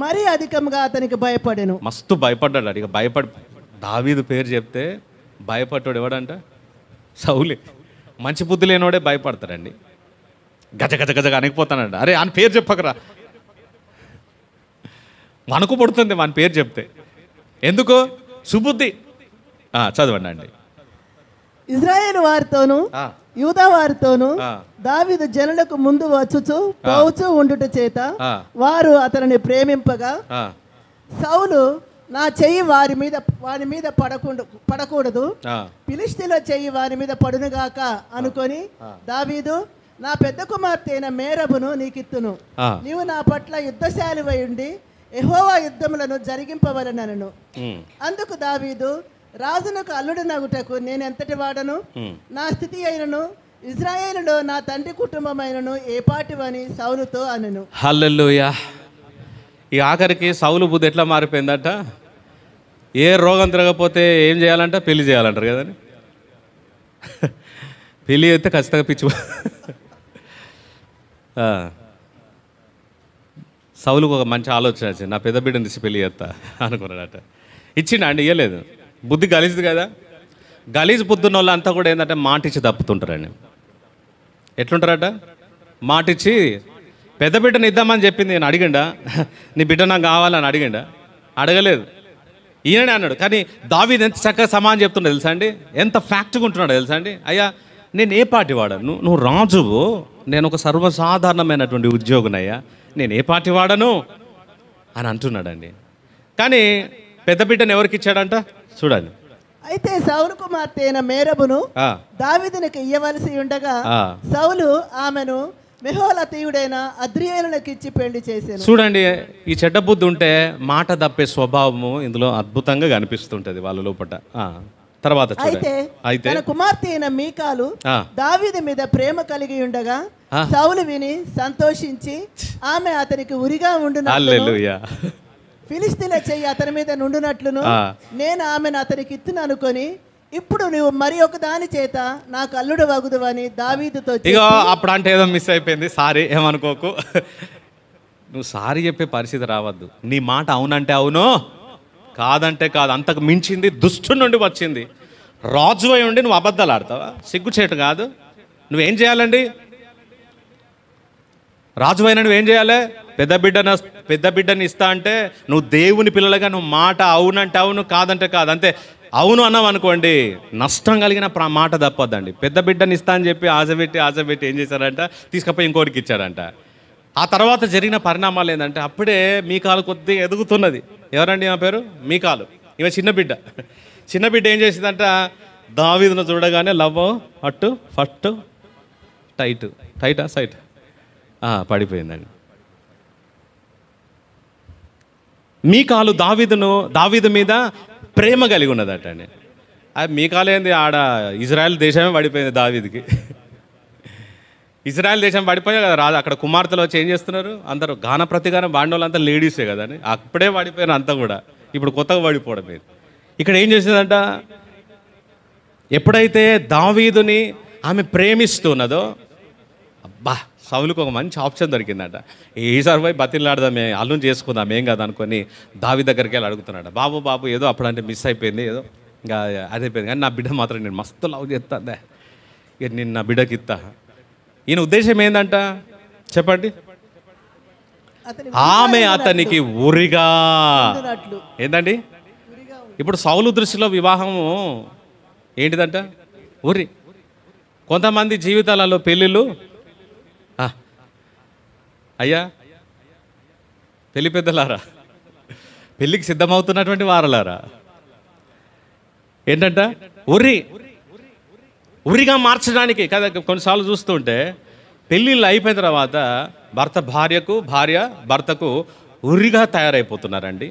మరీ అధికంగా అతనికి భయపడేను మస్తు భయపడ్డాడు ఇక భయపడి దావీదు పేరు చెప్తే భయపడ్డాడు ఎవడంట సౌలే మంచి బుద్ధి లేనివాడే భయపడతాడండి గజ గజ గజగా అనిగిపోతానండి అరే ఆయన పేరు చెప్పకరా మనకు పుడుతుంది మన పేరు చెప్తే ఎందుకు సుబుద్ధి చదవండి అండి ఇజ్రాయేల్ వారితోను యూదా వారితోను దావిదు జనులకు ముందు వచ్చుచు పోచు ఉండుట చేత వారు అతనిని ప్రేమింపగా సౌలు నా చెయ్యి వారి మీద వారి మీద పడకూడదు పడకూడదు పిలిస్తీల చెయ్యి వారి మీద పడునుగాక అనుకొని దావీదు నా పెద్ద కుమార్తె అయిన మేరబును నీకిత్తును నీవు నా పట్ల యుద్ధశాలి ఉండి ఎహోవా యుద్ధములను జరిగింపవలనను అందుకు దావీదు రాజునకు అల్లుడు నగుటకు నేను ఎంతటి వాడను నా స్థితి అయినను ఇజ్రాయేలులో నా తండ్రి కుటుంబమైనను ఏపాటివని సౌలుతో అనను హల్లెల్లుయా ఈ ఆఖరికి సౌలు బుద్ధి ఎట్లా మారిపోయిందట ఏ రోగం తిరగకపోతే ఏం చేయాలంట పెళ్లి చేయాలంటారు కదండి (laughs) పెళ్ళి అయితే ఖచ్చితంగా పిచ్చి (laughs) సౌలుకు ఒక మంచి ఆలోచన వచ్చింది నా పెద్ద బిడ్డ తీసి పెళ్ళి చేస్తా అనుకున్నాడట ఇచ్చిండ అండి ఇవ్వలేదు బుద్ధి గలీజుది కదా గలీజ్ బుద్ధున్న అంతా కూడా ఏంటంటే మాటిచ్చి తప్పుతుంటారండి ఎట్లుంటారట మాటిచ్చి పెద్ద బిడ్డని ఇద్దామని చెప్పింది నేను అడిగిండా నీ బిడ్డ నాకు కావాలని అడిగిండా అడగలేదు ఈయననే అన్నాడు కానీ దావీది ఎంత చక్కగా సమానం చెప్తున్నాడు తెలుసా అండి ఎంత ఫ్యాక్ట్గా ఉంటున్నాడు తెలుసా అండి అయ్యా నేను ఏ పార్టీ వాడాను నువ్వు రాజువు నేను ఒక సర్వసాధారణమైనటువంటి అయ్యా నేను ఏ పార్టీ వాడను అని అంటున్నాడండి కానీ పెద్ద బిడ్డను ఎవరికి ఇచ్చాడంట చూడండి అయితే సౌలు కుమార్తె అయిన మేరబును దావిదునికి ఇయ్యవలసి ఉండగా సౌలు ఆమెను మెహోల తీయుడైన అద్రియేలునికి ఇచ్చి పెళ్లి చేసే చూడండి ఈ చెడ్డ బుద్ధి ఉంటే మాట తప్పే స్వభావము ఇందులో అద్భుతంగా కనిపిస్తుంటది వాళ్ళ లోపట తర్వాత అయితే అయితే కుమార్తె అయిన మీకాలు దావిది మీద ప్రేమ కలిగి ఉండగా సౌలు విని సంతోషించి ఆమె అతనికి ఉరిగా ఉండును ఫిలిస్తీన్ల చెయ్యి అతని మీద నుండునట్లును నేను ఆమెను అతనికి ఇత్తును అనుకొని ఇప్పుడు నువ్వు మరి ఒక దాని చేత నాకు అల్లుడు వగుదు అని దావీదుతో ఇగో అప్పుడు అంటే ఏదో మిస్ అయిపోయింది సారీ ఏమనుకోకు నువ్వు సారీ చెప్పే పరిస్థితి రావద్దు నీ మాట అవునంటే అవును కాదంటే కాదు అంతకు మించింది దుష్టు నుండి వచ్చింది రాజు అయి ఉండి నువ్వు అబద్ధాలు ఆడతావా సిగ్గుచేటు కాదు నువ్వేం చేయాలండి రాజువైన నువ్వేం చేయాలి పెద్ద బిడ్డ పెద్ద బిడ్డని ఇస్తా అంటే నువ్వు దేవుని పిల్లలుగా నువ్వు మాట అవునంటే అవును కాదంటే కాదు అంతే అవును అన్నావు అనుకోండి నష్టం కలిగిన మాట తప్పద్దండి పెద్ద బిడ్డని ఇస్తా అని చెప్పి ఆశ పెట్టి ఏం చేశారంట తీసుకపోయి ఇంకోటికి ఇచ్చాడంట ఆ తర్వాత జరిగిన పరిణామాలు ఏంటంటే అప్పుడే మీ కాలు కొద్దిగా ఎదుగుతున్నది ఎవరండి నా పేరు మీ కాలు ఇవే చిన్న బిడ్డ చిన్న బిడ్డ ఏం చేసిందంట దావీదును చూడగానే లవ్ అట్టు ఫట్టు టైట్ టైటా సైట్ పడిపోయిందండి మీ కాలు దావీదును దావీదు మీద ప్రేమ కలిగి ఉన్నదట అండి అది మీ కాలేంది ఆడ ఇజ్రాయెల్ దేశమే పడిపోయింది దావీదికి ఇజ్రాయెల్ దేశం పడిపోయా కదా రాజు అక్కడ కుమార్తెలు వచ్చి ఏం చేస్తున్నారు అందరూ గాన ప్రతిగానం బాండోళ్ళంతా అంతా లేడీసే అని అప్పుడే పడిపోయిన అంతా కూడా ఇప్పుడు కొత్తగా పడిపోవడం మీరు ఇక్కడ ఏం చేసిందంట ఎప్పుడైతే దావీదుని ఆమె ప్రేమిస్తున్నదో అబ్బా సౌలుకు ఒక మంచి ఆప్షన్ దొరికిందట ఈసారి పోయి బతిలాడదాం మేము అల్లం చేసుకుందాం ఏం కాదు అనుకొని దావి దగ్గరికి వెళ్ళి అడుగుతున్నాడు బాబు బాబు ఏదో అప్పుడంటే మిస్ అయిపోయింది ఏదో ఇంకా అదైపోయింది కానీ నా బిడ్డ మాత్రం నేను మస్తు లవ్ చేస్తాదే ఇక నేను నా బిడ్డకి ఇస్తా ఈయన ఉద్దేశం ఏందంట చెప్పండి ఆమె అతనికి ఉరిగా ఏంటండి ఇప్పుడు సౌలు దృష్టిలో వివాహము ఏంటిదంట ఉరి కొంతమంది జీవితాలలో పెళ్ళిళ్ళు అయ్యా పెళ్లి పెద్దలారా పెళ్ళికి సిద్ధమవుతున్నటువంటి వారలారా ఏంటంట ఉర్రి ఉరిగా మార్చడానికి కదా కొన్నిసార్లు చూస్తూ ఉంటే పెళ్ళిళ్ళు అయిపోయిన తర్వాత భర్త భార్యకు భార్య భర్తకు ఉరిగా తయారైపోతున్నారండి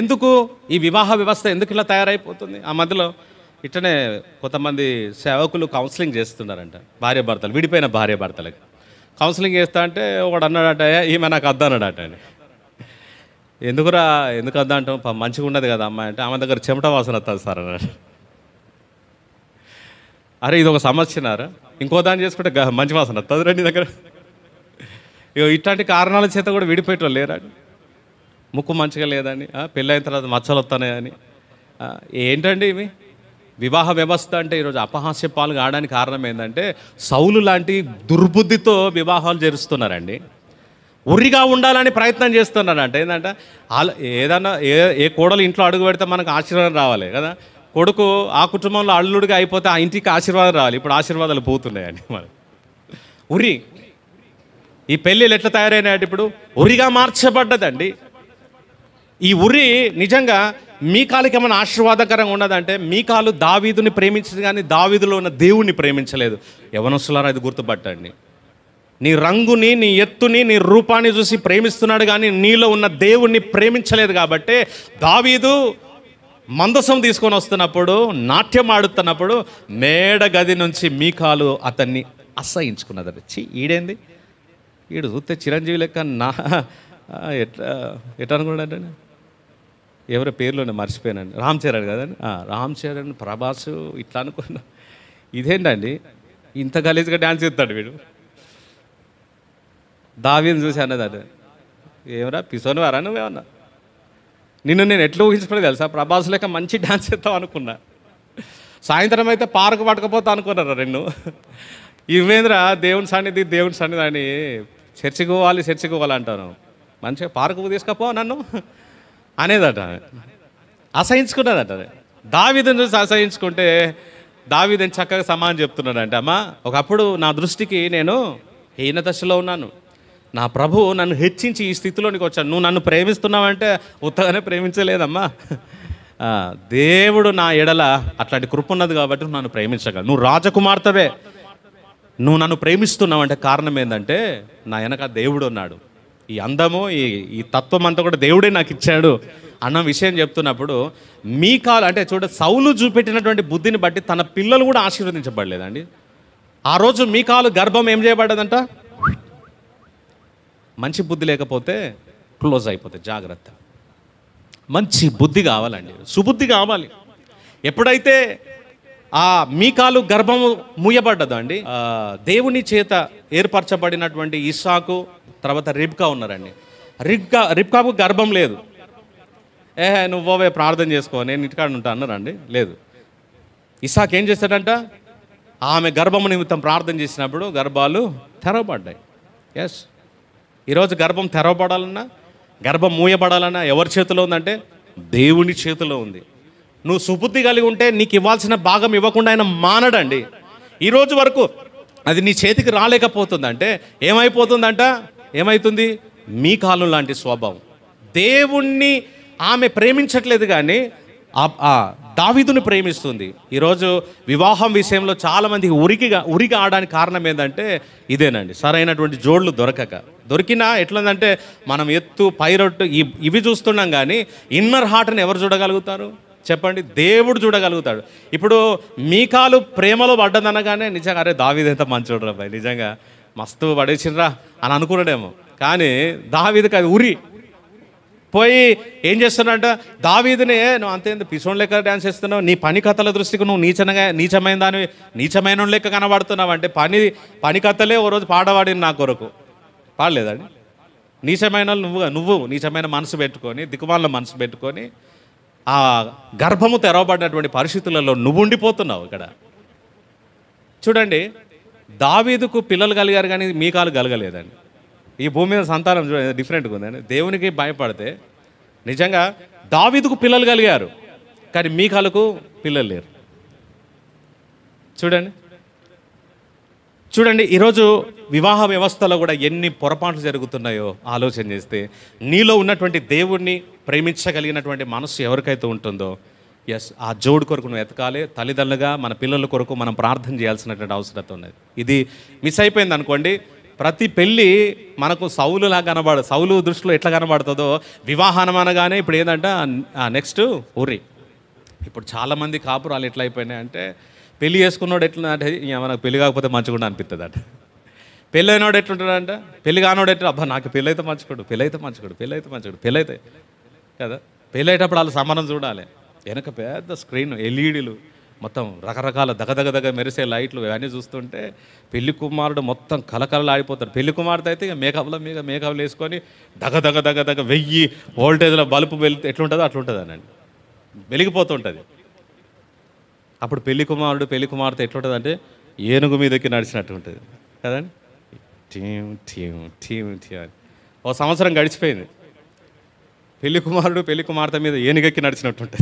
ఎందుకు ఈ వివాహ వ్యవస్థ ఎందుకు ఇలా తయారైపోతుంది ఆ మధ్యలో ఇట్లనే కొంతమంది సేవకులు కౌన్సిలింగ్ చేస్తున్నారంట భార్య భర్తలు విడిపోయిన భార్య భర్తలకు కౌన్సిలింగ్ చేస్తా అంటే ఒకడు అన్నాడట ఈమె నాకు అద్దన్నాడట అని ఎందుకురా ఎందుకు అద్దా అంటాం మంచిగా ఉండదు కదా అమ్మాయి అంటే ఆమె దగ్గర చెమట వాసన వస్తుంది సార్ అన్నాడు అరే ఇది ఒక సమస్య సమస్యనారా ఇంకో దాన్ని చేసుకుంటే మంచి వాసన వస్తుంది రండి దగ్గర ఇక ఇట్లాంటి కారణాల చేత కూడా విడిపోయేటోళ్ళు లేరా ముక్కు మంచిగా లేదని పెళ్ళైన తర్వాత మచ్చలు వస్తానాయని ఏంటండి ఇవి వివాహ వ్యవస్థ అంటే ఈరోజు అపహాస్య పాలు కావడానికి కారణం ఏంటంటే సౌలు లాంటి దుర్బుద్ధితో వివాహాలు జరుస్తున్నారండి ఉరిగా ఉండాలని ప్రయత్నం చేస్తున్నారు అంటే ఏంటంటే ఏదైనా ఏ ఏ కోడలు ఇంట్లో అడుగు పెడితే మనకు ఆశీర్వాదం రావాలి కదా కొడుకు ఆ కుటుంబంలో అల్లుడిగా అయిపోతే ఆ ఇంటికి ఆశీర్వాదం రావాలి ఇప్పుడు ఆశీర్వాదాలు పోతున్నాయండి మరి ఉరి ఈ పెళ్ళిళ్ళు ఎట్లా తయారైనాయండి ఇప్పుడు ఉరిగా మార్చబడ్డదండి ఈ ఉరి నిజంగా మీ కాలుకి ఏమైనా ఆశీర్వాదకరంగా ఉన్నదంటే మీ కాలు దావీదుని ప్రేమించింది కానీ దావీదులో ఉన్న దేవుణ్ణి ప్రేమించలేదు ఎవనొస్తున్నారో అది గుర్తుపట్టండి నీ రంగుని నీ ఎత్తుని నీ రూపాన్ని చూసి ప్రేమిస్తున్నాడు కానీ నీలో ఉన్న దేవుణ్ణి ప్రేమించలేదు కాబట్టి దావీదు మందసం తీసుకొని వస్తున్నప్పుడు నాట్యం ఆడుతున్నప్పుడు మేడ గది నుంచి మీ కాలు అతన్ని అసహించుకున్నది చి ఈడేంది ఈడు చూస్తే చిరంజీవి లెక్క నా ఎట్లా ఎట్లా అనుకున్నాడంటే ఎవరో పేర్లోనే మర్చిపోయానండి రామ్ చరణ్ కదండి రామ్ చరణ్ ప్రభాస్ ఇట్లా అనుకున్నా ఇదేంటండి ఇంత గలీజ్గా డ్యాన్స్ చేస్తాడు వీడు దావీని చూసి అన్నదాన్ని ఏమరా పిసోని వారా నువ్వేమన్నా నిన్ను నేను ఎట్లా ఊహించుకోలేదు తెలుసా ప్రభాస్ లేక మంచి డ్యాన్స్ చేస్తావు అనుకున్నా సాయంత్రం అయితే పార్కు పట్టకపోతా అనుకున్నారా నిన్ను ఇవేంద్రా దేవుని సన్నిధి దేవుని సన్నిధి అని చర్చికి పోవాలి చర్చికి పోవాలి అంటాను మంచిగా పార్కు తీసుకపో నన్ను అనేదట అసహించుకున్నదట దావిదని చూసి అసహించుకుంటే దావిదని చక్కగా సమానం చెప్తున్నాడంటే అమ్మా ఒకప్పుడు నా దృష్టికి నేను హీన దశలో ఉన్నాను నా ప్రభు నన్ను హెచ్చించి ఈ స్థితిలోనికి వచ్చాను నువ్వు నన్ను ప్రేమిస్తున్నావంటే ఉత్తగానే ప్రేమించలేదమ్మా దేవుడు నా ఎడల అట్లాంటి కృప ఉన్నది కాబట్టి నువ్వు నన్ను ప్రేమించగలవు నువ్వు రాజకుమార్తెవే నువ్వు నన్ను ప్రేమిస్తున్నావంటే కారణం ఏంటంటే నా వెనక దేవుడు ఉన్నాడు ఈ అందము ఈ ఈ తత్వం అంతా కూడా దేవుడే నాకు ఇచ్చాడు అన్న విషయం చెప్తున్నప్పుడు మీ కాలు అంటే చూడ సౌలు చూపెట్టినటువంటి బుద్ధిని బట్టి తన పిల్లలు కూడా ఆశీర్వదించబడలేదండి ఆ రోజు మీ కాలు గర్భం ఏం చేయబడ్డదంట మంచి బుద్ధి లేకపోతే క్లోజ్ అయిపోతుంది జాగ్రత్త మంచి బుద్ధి కావాలండి సుబుద్ధి కావాలి ఎప్పుడైతే ఆ మీ కాలు గర్భము మూయబడ్డదండి దేవుని చేత ఏర్పరచబడినటువంటి ఇషాకు తర్వాత రిబ్కా ఉన్నారండి రిబ్కా రిబ్కాకు గర్భం లేదు ఏ నువ్వే ప్రార్థన చేసుకో నేను ఇంటికాడ ఉంటా అన్నారండి లేదు ఇసాక్ ఏం చేశాడంట ఆమె గర్భం నిమిత్తం ప్రార్థన చేసినప్పుడు గర్భాలు తెరవబడ్డాయి ఎస్ ఈరోజు గర్భం తెరవబడాలన్నా గర్భం మూయబడాలన్నా ఎవరి చేతిలో ఉందంటే దేవుని చేతిలో ఉంది నువ్వు సుబుద్ధి కలిగి ఉంటే నీకు ఇవ్వాల్సిన భాగం ఇవ్వకుండా ఆయన మానడండి ఈరోజు వరకు అది నీ చేతికి రాలేకపోతుందంటే ఏమైపోతుందంట ఏమవుతుంది మీ కాలం లాంటి స్వభావం దేవుణ్ణి ఆమె ప్రేమించట్లేదు కానీ దావిదుని ప్రేమిస్తుంది ఈరోజు వివాహం విషయంలో చాలామందికి ఉరికిగా ఉరికి ఆడడానికి కారణం ఏంటంటే ఇదేనండి సరైనటువంటి జోళ్లు దొరకక దొరికినా ఎట్లుందంటే మనం ఎత్తు పైరొట్టు ఇవి చూస్తున్నాం కానీ ఇన్నర్ హార్ట్ని ఎవరు చూడగలుగుతారు చెప్పండి దేవుడు చూడగలుగుతాడు ఇప్పుడు మీ కాలు ప్రేమలో పడ్డదనగానే నిజంగా అరే దావిదేంత మంచోడు రాబాయ్ నిజంగా మస్తు పడేసిండ్రా అని అనుకున్నాడేమో కానీ దావీదికి అది ఉరి పోయి ఏం చేస్తున్నాడంట దావీదినే నువ్వు అంతేంత పిసోన్ లెక్క డ్యాన్స్ చేస్తున్నావు నీ పని కథల దృష్టికి నువ్వు నీచనగా నీచమైన దాని నీచమైన లెక్క కనబడుతున్నావు అంటే పని పని కథలే ఓ రోజు పాడవాడిని నా కొరకు పాడలేదండి నీచమైన నువ్వు నువ్వు నీచమైన మనసు పెట్టుకొని దిక్కుమాల మనసు పెట్టుకొని ఆ గర్భము తెరవబడినటువంటి పరిస్థితులలో నువ్వు ఉండిపోతున్నావు ఇక్కడ చూడండి దావీదుకు పిల్లలు కలిగారు కానీ మీ కాలు కలగలేదండి ఈ భూమి మీద సంతానం చూడండి డిఫరెంట్గా ఉందండి దేవునికి భయపడితే నిజంగా దావీదుకు పిల్లలు కలిగారు కానీ మీ కాలకు పిల్లలు లేరు చూడండి చూడండి ఈరోజు వివాహ వ్యవస్థలో కూడా ఎన్ని పొరపాట్లు జరుగుతున్నాయో ఆలోచన చేస్తే నీలో ఉన్నటువంటి దేవుణ్ణి ప్రేమించగలిగినటువంటి మనసు ఎవరికైతే ఉంటుందో ఎస్ ఆ జోడు కొరకు నువ్వు ఎతకాలి తల్లిదండ్రులుగా మన పిల్లల కొరకు మనం ప్రార్థన చేయాల్సినటువంటి అవసరం ఉన్నది ఇది మిస్ అయిపోయింది అనుకోండి ప్రతి పెళ్ళి మనకు సౌలులా కనబడు సౌలు దృష్టిలో ఎట్లా కనబడుతుందో వివాహం అనగానే ఇప్పుడు ఏంటంటే నెక్స్ట్ ఊరి ఇప్పుడు చాలామంది కాపురాలు ఎట్లా అయిపోయినాయి అంటే పెళ్ళి చేసుకున్నాడు ఎట్లా అంటే మనకు పెళ్ళి కాకపోతే మంచిగా అనిపిస్తుంది అంట పెళ్ళి అయినోడు ఎట్లుంటాడంట పెళ్ళి కానోడు ఎట్లా అబ్బా నాకు పెళ్ళి అయితే మంచుకోడు పెళ్ళి అయితే మంచుకోడు పెళ్ళి అయితే మంచుకోడు పెళ్ళి అయితే కదా పెళ్ళి అయ్యేటప్పుడు వాళ్ళ సంబంధం చూడాలి వెనక పెద్ద స్క్రీన్ ఎల్ఈడీలు మొత్తం రకరకాల దగదగదగ మెరిసే లైట్లు ఇవన్నీ చూస్తుంటే పెళ్లి కుమారుడు మొత్తం ఆడిపోతారు పెళ్లి కుమారుడు అయితే ఇక మేకప్ల మీద మేకప్లు వేసుకొని దగదగ దగదగ వెయ్యి వోల్టేజ్ల బల్పు వెళితే ఎట్లుంటుందో అట్లుంటుంది అనండి వెలిగిపోతుంటుంది అప్పుడు పెళ్లి కుమారుడు పెళ్లి కుమార్తె ఎట్లుంటుంది అంటే ఏనుగు మీదకి నడిచినట్టు ఉంటుంది కదండి టీం టీం టీం టీం అని ఓ సంవత్సరం గడిచిపోయింది పెళ్లి కుమారుడు పెళ్లి కుమార్తె మీద ఏనుగెక్కి నడిచినట్టు ఉంటుంది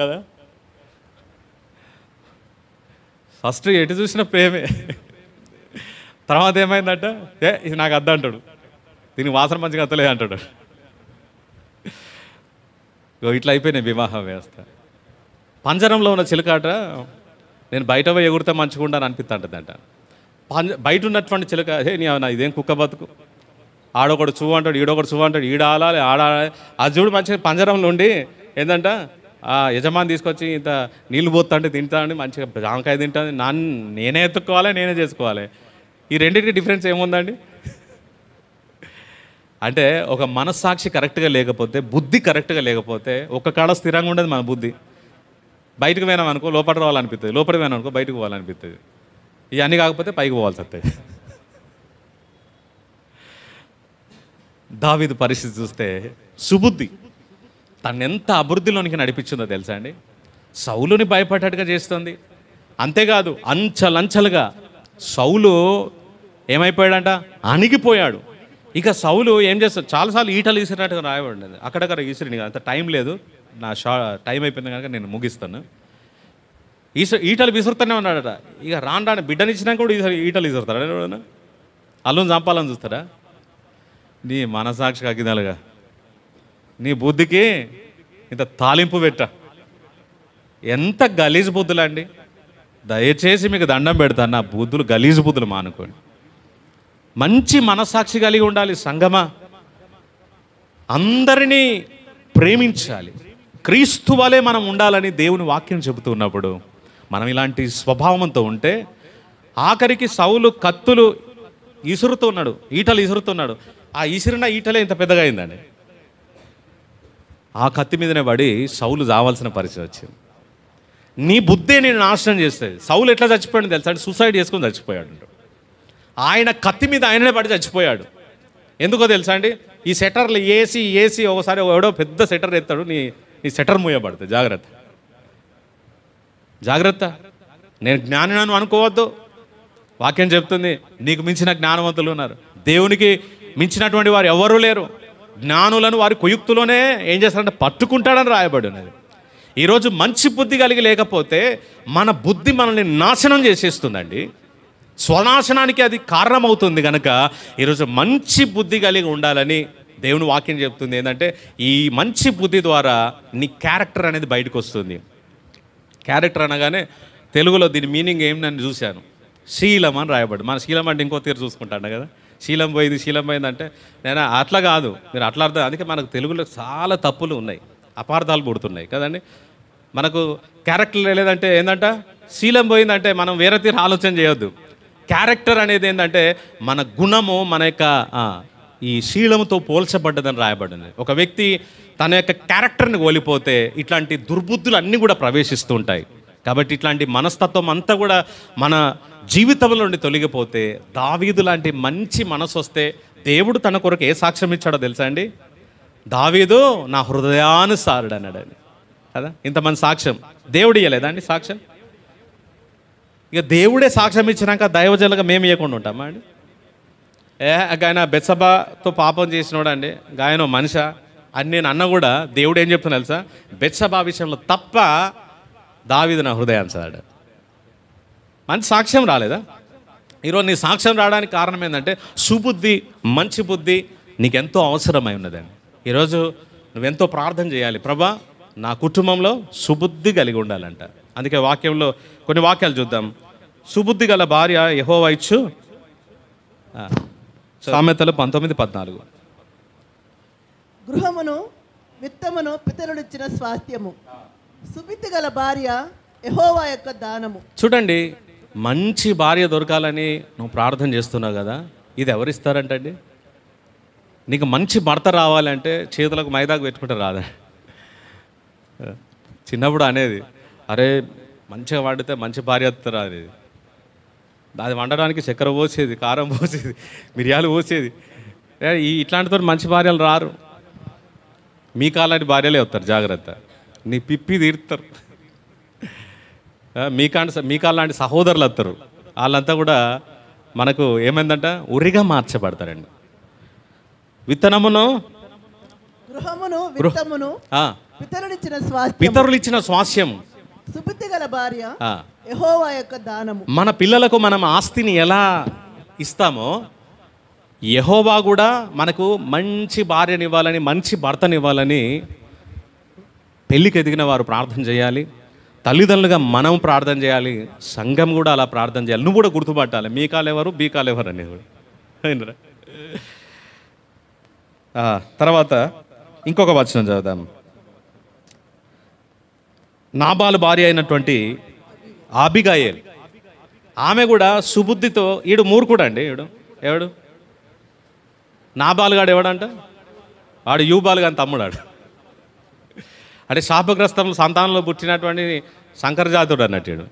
కదా ఫస్ట్ ఎటు చూసిన ప్రేమే తర్వాత ఏమైందట ఏ ఇది నాకు అద్ద అంటాడు దీనికి వాసన మంచిగా అత్తలేదు అంటాడు ఇట్లా అయిపోయినాయి వివాహ వ్యవస్థ పంజరంలో ఉన్న చిలకాట నేను బయట ఎగురితే మంచుకుంటాను అనిపిస్తుంటుందంట పంజ బయట ఉన్నటువంటి చిలక హే నీ ఇదేం కుక్క బతుకు ఆడొకడు చూ అంటాడు ఈడొకడు చూ అంటాడు ఈడ ఆడాలి ఆడాలి అది చూడు మంచిగా పంజరంలో ఉండి ఏంటంట ఆ యజమాని తీసుకొచ్చి ఇంత నీళ్ళు పోతా అంటే మంచిగా జామకాయ తింటాను నన్ను నేనే ఎత్తుక్కోవాలి నేనే చేసుకోవాలి ఈ రెండింటి డిఫరెన్స్ ఏముందండి అంటే ఒక మనస్సాక్షి కరెక్ట్గా లేకపోతే బుద్ధి కరెక్ట్గా లేకపోతే ఒక కాడ స్థిరంగా ఉండదు మన బుద్ధి బయటకు పోయినాం అనుకో లోపల రావాలనిపిస్తుంది లోపల పోయినా అనుకో బయటకు పోవాలనిపిస్తుంది ఇవన్నీ కాకపోతే పైకి పోవాల్సి వస్తుంది దావిది పరిస్థితి చూస్తే సుబుద్ధి తను ఎంత అభివృద్ధిలోనికి నడిపించిందో తెలుసా అండి సౌలుని భయపడ్డట్టుగా చేస్తుంది అంతేకాదు అంచలంచలుగా సౌలు ఏమైపోయాడంట అణిగిపోయాడు ఇక సౌలు ఏం చేస్తాడు చాలాసార్లు ఈటలు ఈసినట్టుగా రాయబడి అక్కడక్కడ ఈసిరిని అంత టైం లేదు నా షా టైం అయిపోయింది కనుక నేను ముగిస్తాను ఈస ఈటలు విసురుతూనే ఉన్నాడట ఇక రాను బిడ్డనిచ్చినాక కూడా ఈసారి ఈటలు విసురుతాడా అల్లుని చంపాలని చూస్తాడా నీ మనసాక్షి అగ్గిదాలుగా నీ బుద్ధికి ఇంత తాలింపు పెట్ట ఎంత గలీజ్ బుద్ధులండి దయచేసి మీకు దండం పెడతాను నా బుద్ధులు గలీజ్ బుద్ధులు మానుకోండి మంచి మనసాక్షి కలిగి ఉండాలి సంగమా అందరినీ ప్రేమించాలి క్రీస్తు వలె మనం ఉండాలని దేవుని వాక్యం చెబుతూ ఉన్నప్పుడు మనం ఇలాంటి స్వభావంతో ఉంటే ఆఖరికి సౌలు కత్తులు ఇసురుతున్నాడు ఈటలు ఇసురుతున్నాడు ఆ ఇసిరిన ఈటలే ఇంత పెద్దగా అయిందండి ఆ కత్తి మీదనే పడి సౌలు రావాల్సిన పరిస్థితి వచ్చింది నీ బుద్ధే నేను నాశనం చేస్తుంది సౌలు ఎట్లా చచ్చిపోయాడు తెలుసా అంటే సూసైడ్ చేసుకొని చచ్చిపోయాడు ఆయన కత్తి మీద ఆయననే పడి చచ్చిపోయాడు ఎందుకో తెలుసా అండి ఈ సెటర్లు ఏసి ఏసి ఒకసారి ఎవడో పెద్ద సెటర్ ఎత్తాడు నీ నీ సెటర్ మూయబడుతుంది జాగ్రత్త జాగ్రత్త నేను జ్ఞానినాను అనుకోవద్దు వాక్యం చెప్తుంది నీకు మించిన జ్ఞానవంతులు ఉన్నారు దేవునికి మించినటువంటి వారు ఎవరూ లేరు జ్ఞానులను వారి కుయుక్తులోనే ఏం చేస్తారంటే పట్టుకుంటాడని రాయబడి ఉన్నది ఈరోజు మంచి బుద్ధి కలిగి లేకపోతే మన బుద్ధి మనల్ని నాశనం చేసేస్తుందండి స్వనాశనానికి అది కారణమవుతుంది కనుక ఈరోజు మంచి బుద్ధి కలిగి ఉండాలని దేవుని వాక్యం చెప్తుంది ఏంటంటే ఈ మంచి బుద్ధి ద్వారా నీ క్యారెక్టర్ అనేది బయటకు వస్తుంది క్యారెక్టర్ అనగానే తెలుగులో దీని మీనింగ్ ఏం నన్ను చూశాను శీలం అని రాయబడి మన శీలం అంటే ఇంకో తీరు చూసుకుంటాను కదా శీలం పోయింది శీలం పోయింది అంటే నేను అట్లా కాదు మీరు అట్లా అర్థం అందుకే మనకు తెలుగులో చాలా తప్పులు ఉన్నాయి అపార్థాలు పుడుతున్నాయి కదండి మనకు క్యారెక్టర్ లేదంటే ఏంటంట శీలం పోయిందంటే మనం వేరే తీరు ఆలోచన చేయొద్దు క్యారెక్టర్ అనేది ఏంటంటే మన గుణము మన యొక్క ఈ శీలముతో పోల్చబడ్డదని రాయబడింది ఒక వ్యక్తి తన యొక్క క్యారెక్టర్ని కోల్పోతే ఇట్లాంటి దుర్బుద్ధులు అన్నీ కూడా ప్రవేశిస్తుంటాయి కాబట్టి ఇట్లాంటి మనస్తత్వం అంతా కూడా మన జీవితంలో నుండి తొలగిపోతే దావీదు లాంటి మంచి మనసు వస్తే దేవుడు తన కొరకు ఏ సాక్ష్యం ఇచ్చాడో తెలుసా అండి దావీదు నా హృదయానుసారుడు అన్నాడు అని కదా ఇంతమంది సాక్ష్యం దేవుడు ఇవ్వలేదా అండి సాక్ష్యం ఇక దేవుడే సాక్ష్యం ఇచ్చినాక దైవజలుగా మేము ఇవ్వకుండా ఉంటామా అండి ఏ గాయన బెత్సబాతో పాపం అండి గాయన మనిష అని నేను అన్న కూడా దేవుడు ఏం చెప్తున్నా తెలుసా బెత్సబా విషయంలో తప్ప దావిది నా హృదయాన్ని చదాడు మంచి సాక్ష్యం రాలేదా ఈరోజు నీ సాక్ష్యం రావడానికి కారణం ఏంటంటే సుబుద్ధి మంచి బుద్ధి నీకెంతో అవసరమై ఉన్నదని ఈరోజు నువ్వెంతో ప్రార్థన చేయాలి ప్రభా నా కుటుంబంలో సుబుద్ధి కలిగి ఉండాలంట అందుకే వాక్యంలో కొన్ని వాక్యాలు చూద్దాం సుబుద్ధి గల భార్య యహోవా సామెతలు పంతొమ్మిది పద్నాలుగు గృహమును విత్తమును పితరుడిచ్చిన స్వాస్థ్యము సుమితి గల భార్య యొక్క దానము చూడండి మంచి భార్య దొరకాలని నువ్వు ప్రార్థన చేస్తున్నావు కదా ఇది ఎవరిస్తారంటండి నీకు మంచి భర్త రావాలంటే చేతులకు మైదాకు పెట్టుకుంటే రాదా చిన్నప్పుడు అనేది అరే మంచిగా వండితే మంచి భార్య అది అది వండడానికి చక్కెర పోసేది కారం పోసేది మిరియాలు పోసేది ఇట్లాంటితో మంచి భార్యలు రారు మీ అలాంటి భార్యలే వస్తారు జాగ్రత్త నీ పిప్పి తీరుతారు కాళ్ళ మీకాలాంటి సహోదరులు వస్తారు వాళ్ళంతా కూడా మనకు ఏమైందంట ఉరిగా మార్చబడతారండి విత్తనమును గృహమును ఇచ్చిన స్వాస్యం గల భార్య మన పిల్లలకు మనం ఆస్తిని ఎలా ఇస్తామో యహోవా కూడా మనకు మంచి భార్యనివ్వాలని మంచి భర్తనివ్వాలని పెళ్ళికి ఎదిగిన వారు ప్రార్థన చేయాలి తల్లిదండ్రులుగా మనం ప్రార్థన చేయాలి సంఘం కూడా అలా ప్రార్థన చేయాలి నువ్వు కూడా గుర్తుపట్టాలి మీ కాలేవారు బీ కాలెవరు అనేది కూడా తర్వాత ఇంకొక వచనం చదువుదాం నాబాలు భార్య అయినటువంటి ఆబిగాయల్ ఆమె కూడా సుబుద్ధితో ఈడు మూర్ఖుడు అండి ఈడు ఎవడు నాబాలుగాడు ఎవడంట వాడు యూబాలుగా అని తమ్ముడాడు అంటే శాపగ్రస్తంలో సంతానంలో పుట్టినటువంటి శంకరజాతుడు అన్నట్టు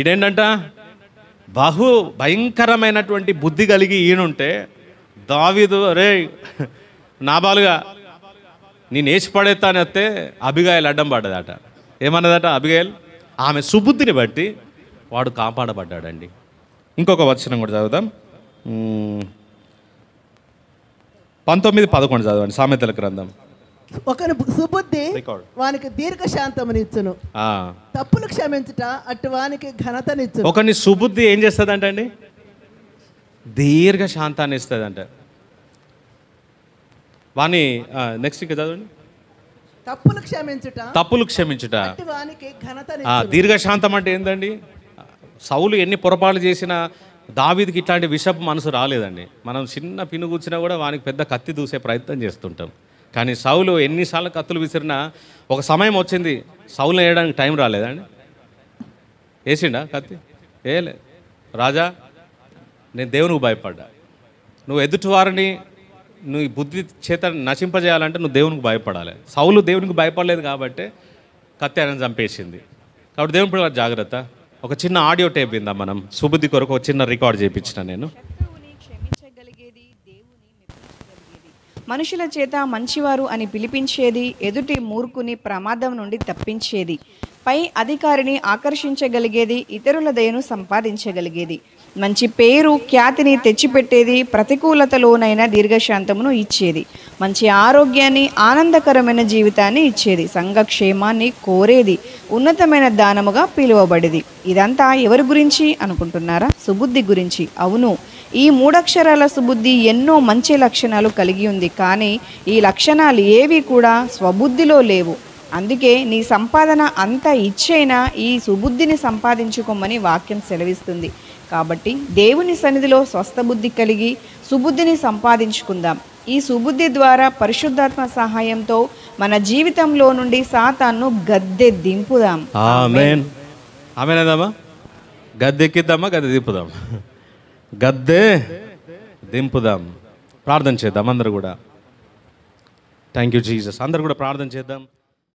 ఈడేంటంట బహు భయంకరమైనటువంటి బుద్ధి కలిగి ఈయనుంటే దావీదు రే నాబాలుగా నేను వేసి పడేస్తాను వస్తే అభిగాయలు అడ్డం పడ్డదట ఏమన్నదట అభిగాయలు ఆమె సుబుద్ధిని బట్టి వాడు కాపాడబడ్డాడండి ఇంకొక వచనం కూడా చదువుదాం పంతొమ్మిది పదకొండు చదవండి సామెతల గ్రంథం ఒకని సుబుద్ధి వానికి దీర్ఘ శాంతమునిచ్చును తప్పులు క్షమించుట అటు వానికి ఘనతనిచ్చు ఒకని సుబుద్ధి ఏం చేస్తుందంట అండి దీర్ఘ శాంతాన్ని ఇస్తుందంట వాణి నెక్స్ట్ ఇంకా చదవండి తప్పులు క్షమించుట తప్పులు క్షమించుట దీర్ఘ శాంతం అంటే ఏంటండి సౌలు ఎన్ని పొరపాట్లు చేసినా దావీదికి ఇట్లాంటి విషపు మనసు రాలేదండి మనం చిన్న పినుగుచ్చినా కూడా వానికి పెద్ద కత్తి దూసే ప్రయత్నం చేస్తుంటాం కానీ సౌలు ఎన్నిసార్లు కత్తులు విసిరినా ఒక సమయం వచ్చింది సౌలు వేయడానికి టైం రాలేదండి వేసిండా కత్తి వేయలే రాజా నేను దేవునికి భయపడ్డా నువ్వు ఎదుటివారిని నువ్వు బుద్ధి చేత నశింపజేయాలంటే నువ్వు దేవునికి భయపడాలి సౌలు దేవునికి భయపడలేదు కాబట్టి కత్తి ఆయన చంపేసింది కాబట్టి దేవుని జాగ్రత్త ఒక చిన్న ఆడియో టేప్ ఇందా మనం సుబుద్ధి కొరకు ఒక చిన్న రికార్డ్ చేయించిన నేను మనుషుల చేత మంచివారు అని పిలిపించేది ఎదుటి మూర్ఖుని ప్రమాదం నుండి తప్పించేది పై అధికారిని ఆకర్షించగలిగేది ఇతరుల దయను సంపాదించగలిగేది మంచి పేరు ఖ్యాతిని తెచ్చిపెట్టేది ప్రతికూలతలోనైనా దీర్ఘశాంతమును ఇచ్చేది మంచి ఆరోగ్యాన్ని ఆనందకరమైన జీవితాన్ని ఇచ్చేది సంఘక్షేమాన్ని కోరేది ఉన్నతమైన దానముగా పిలువబడేది ఇదంతా ఎవరి గురించి అనుకుంటున్నారా సుబుద్ధి గురించి అవును ఈ మూడక్షరాల సుబుద్ధి ఎన్నో మంచి లక్షణాలు కలిగి ఉంది కానీ ఈ లక్షణాలు ఏవి కూడా స్వబుద్ధిలో లేవు అందుకే నీ సంపాదన అంత ఇచ్చైనా ఈ సుబుద్ధిని సంపాదించుకోమని వాక్యం సెలవిస్తుంది కాబట్టి దేవుని సన్నిధిలో స్వస్థ బుద్ధి కలిగి సుబుద్ధిని సంపాదించుకుందాం ఈ సుబుద్ధి ద్వారా పరిశుద్ధాత్మ సహాయంతో మన జీవితంలో నుండి సాతాన్ను గద్దె దింపుదాం గద్దెక్కిద్దామా గద్దె దింపుదాం గద్దె దింపుదాం ప్రార్థన చేద్దాం అందరు కూడా థ్యాంక్ యూ జీజస్ అందరు కూడా ప్రార్థన చేద్దాం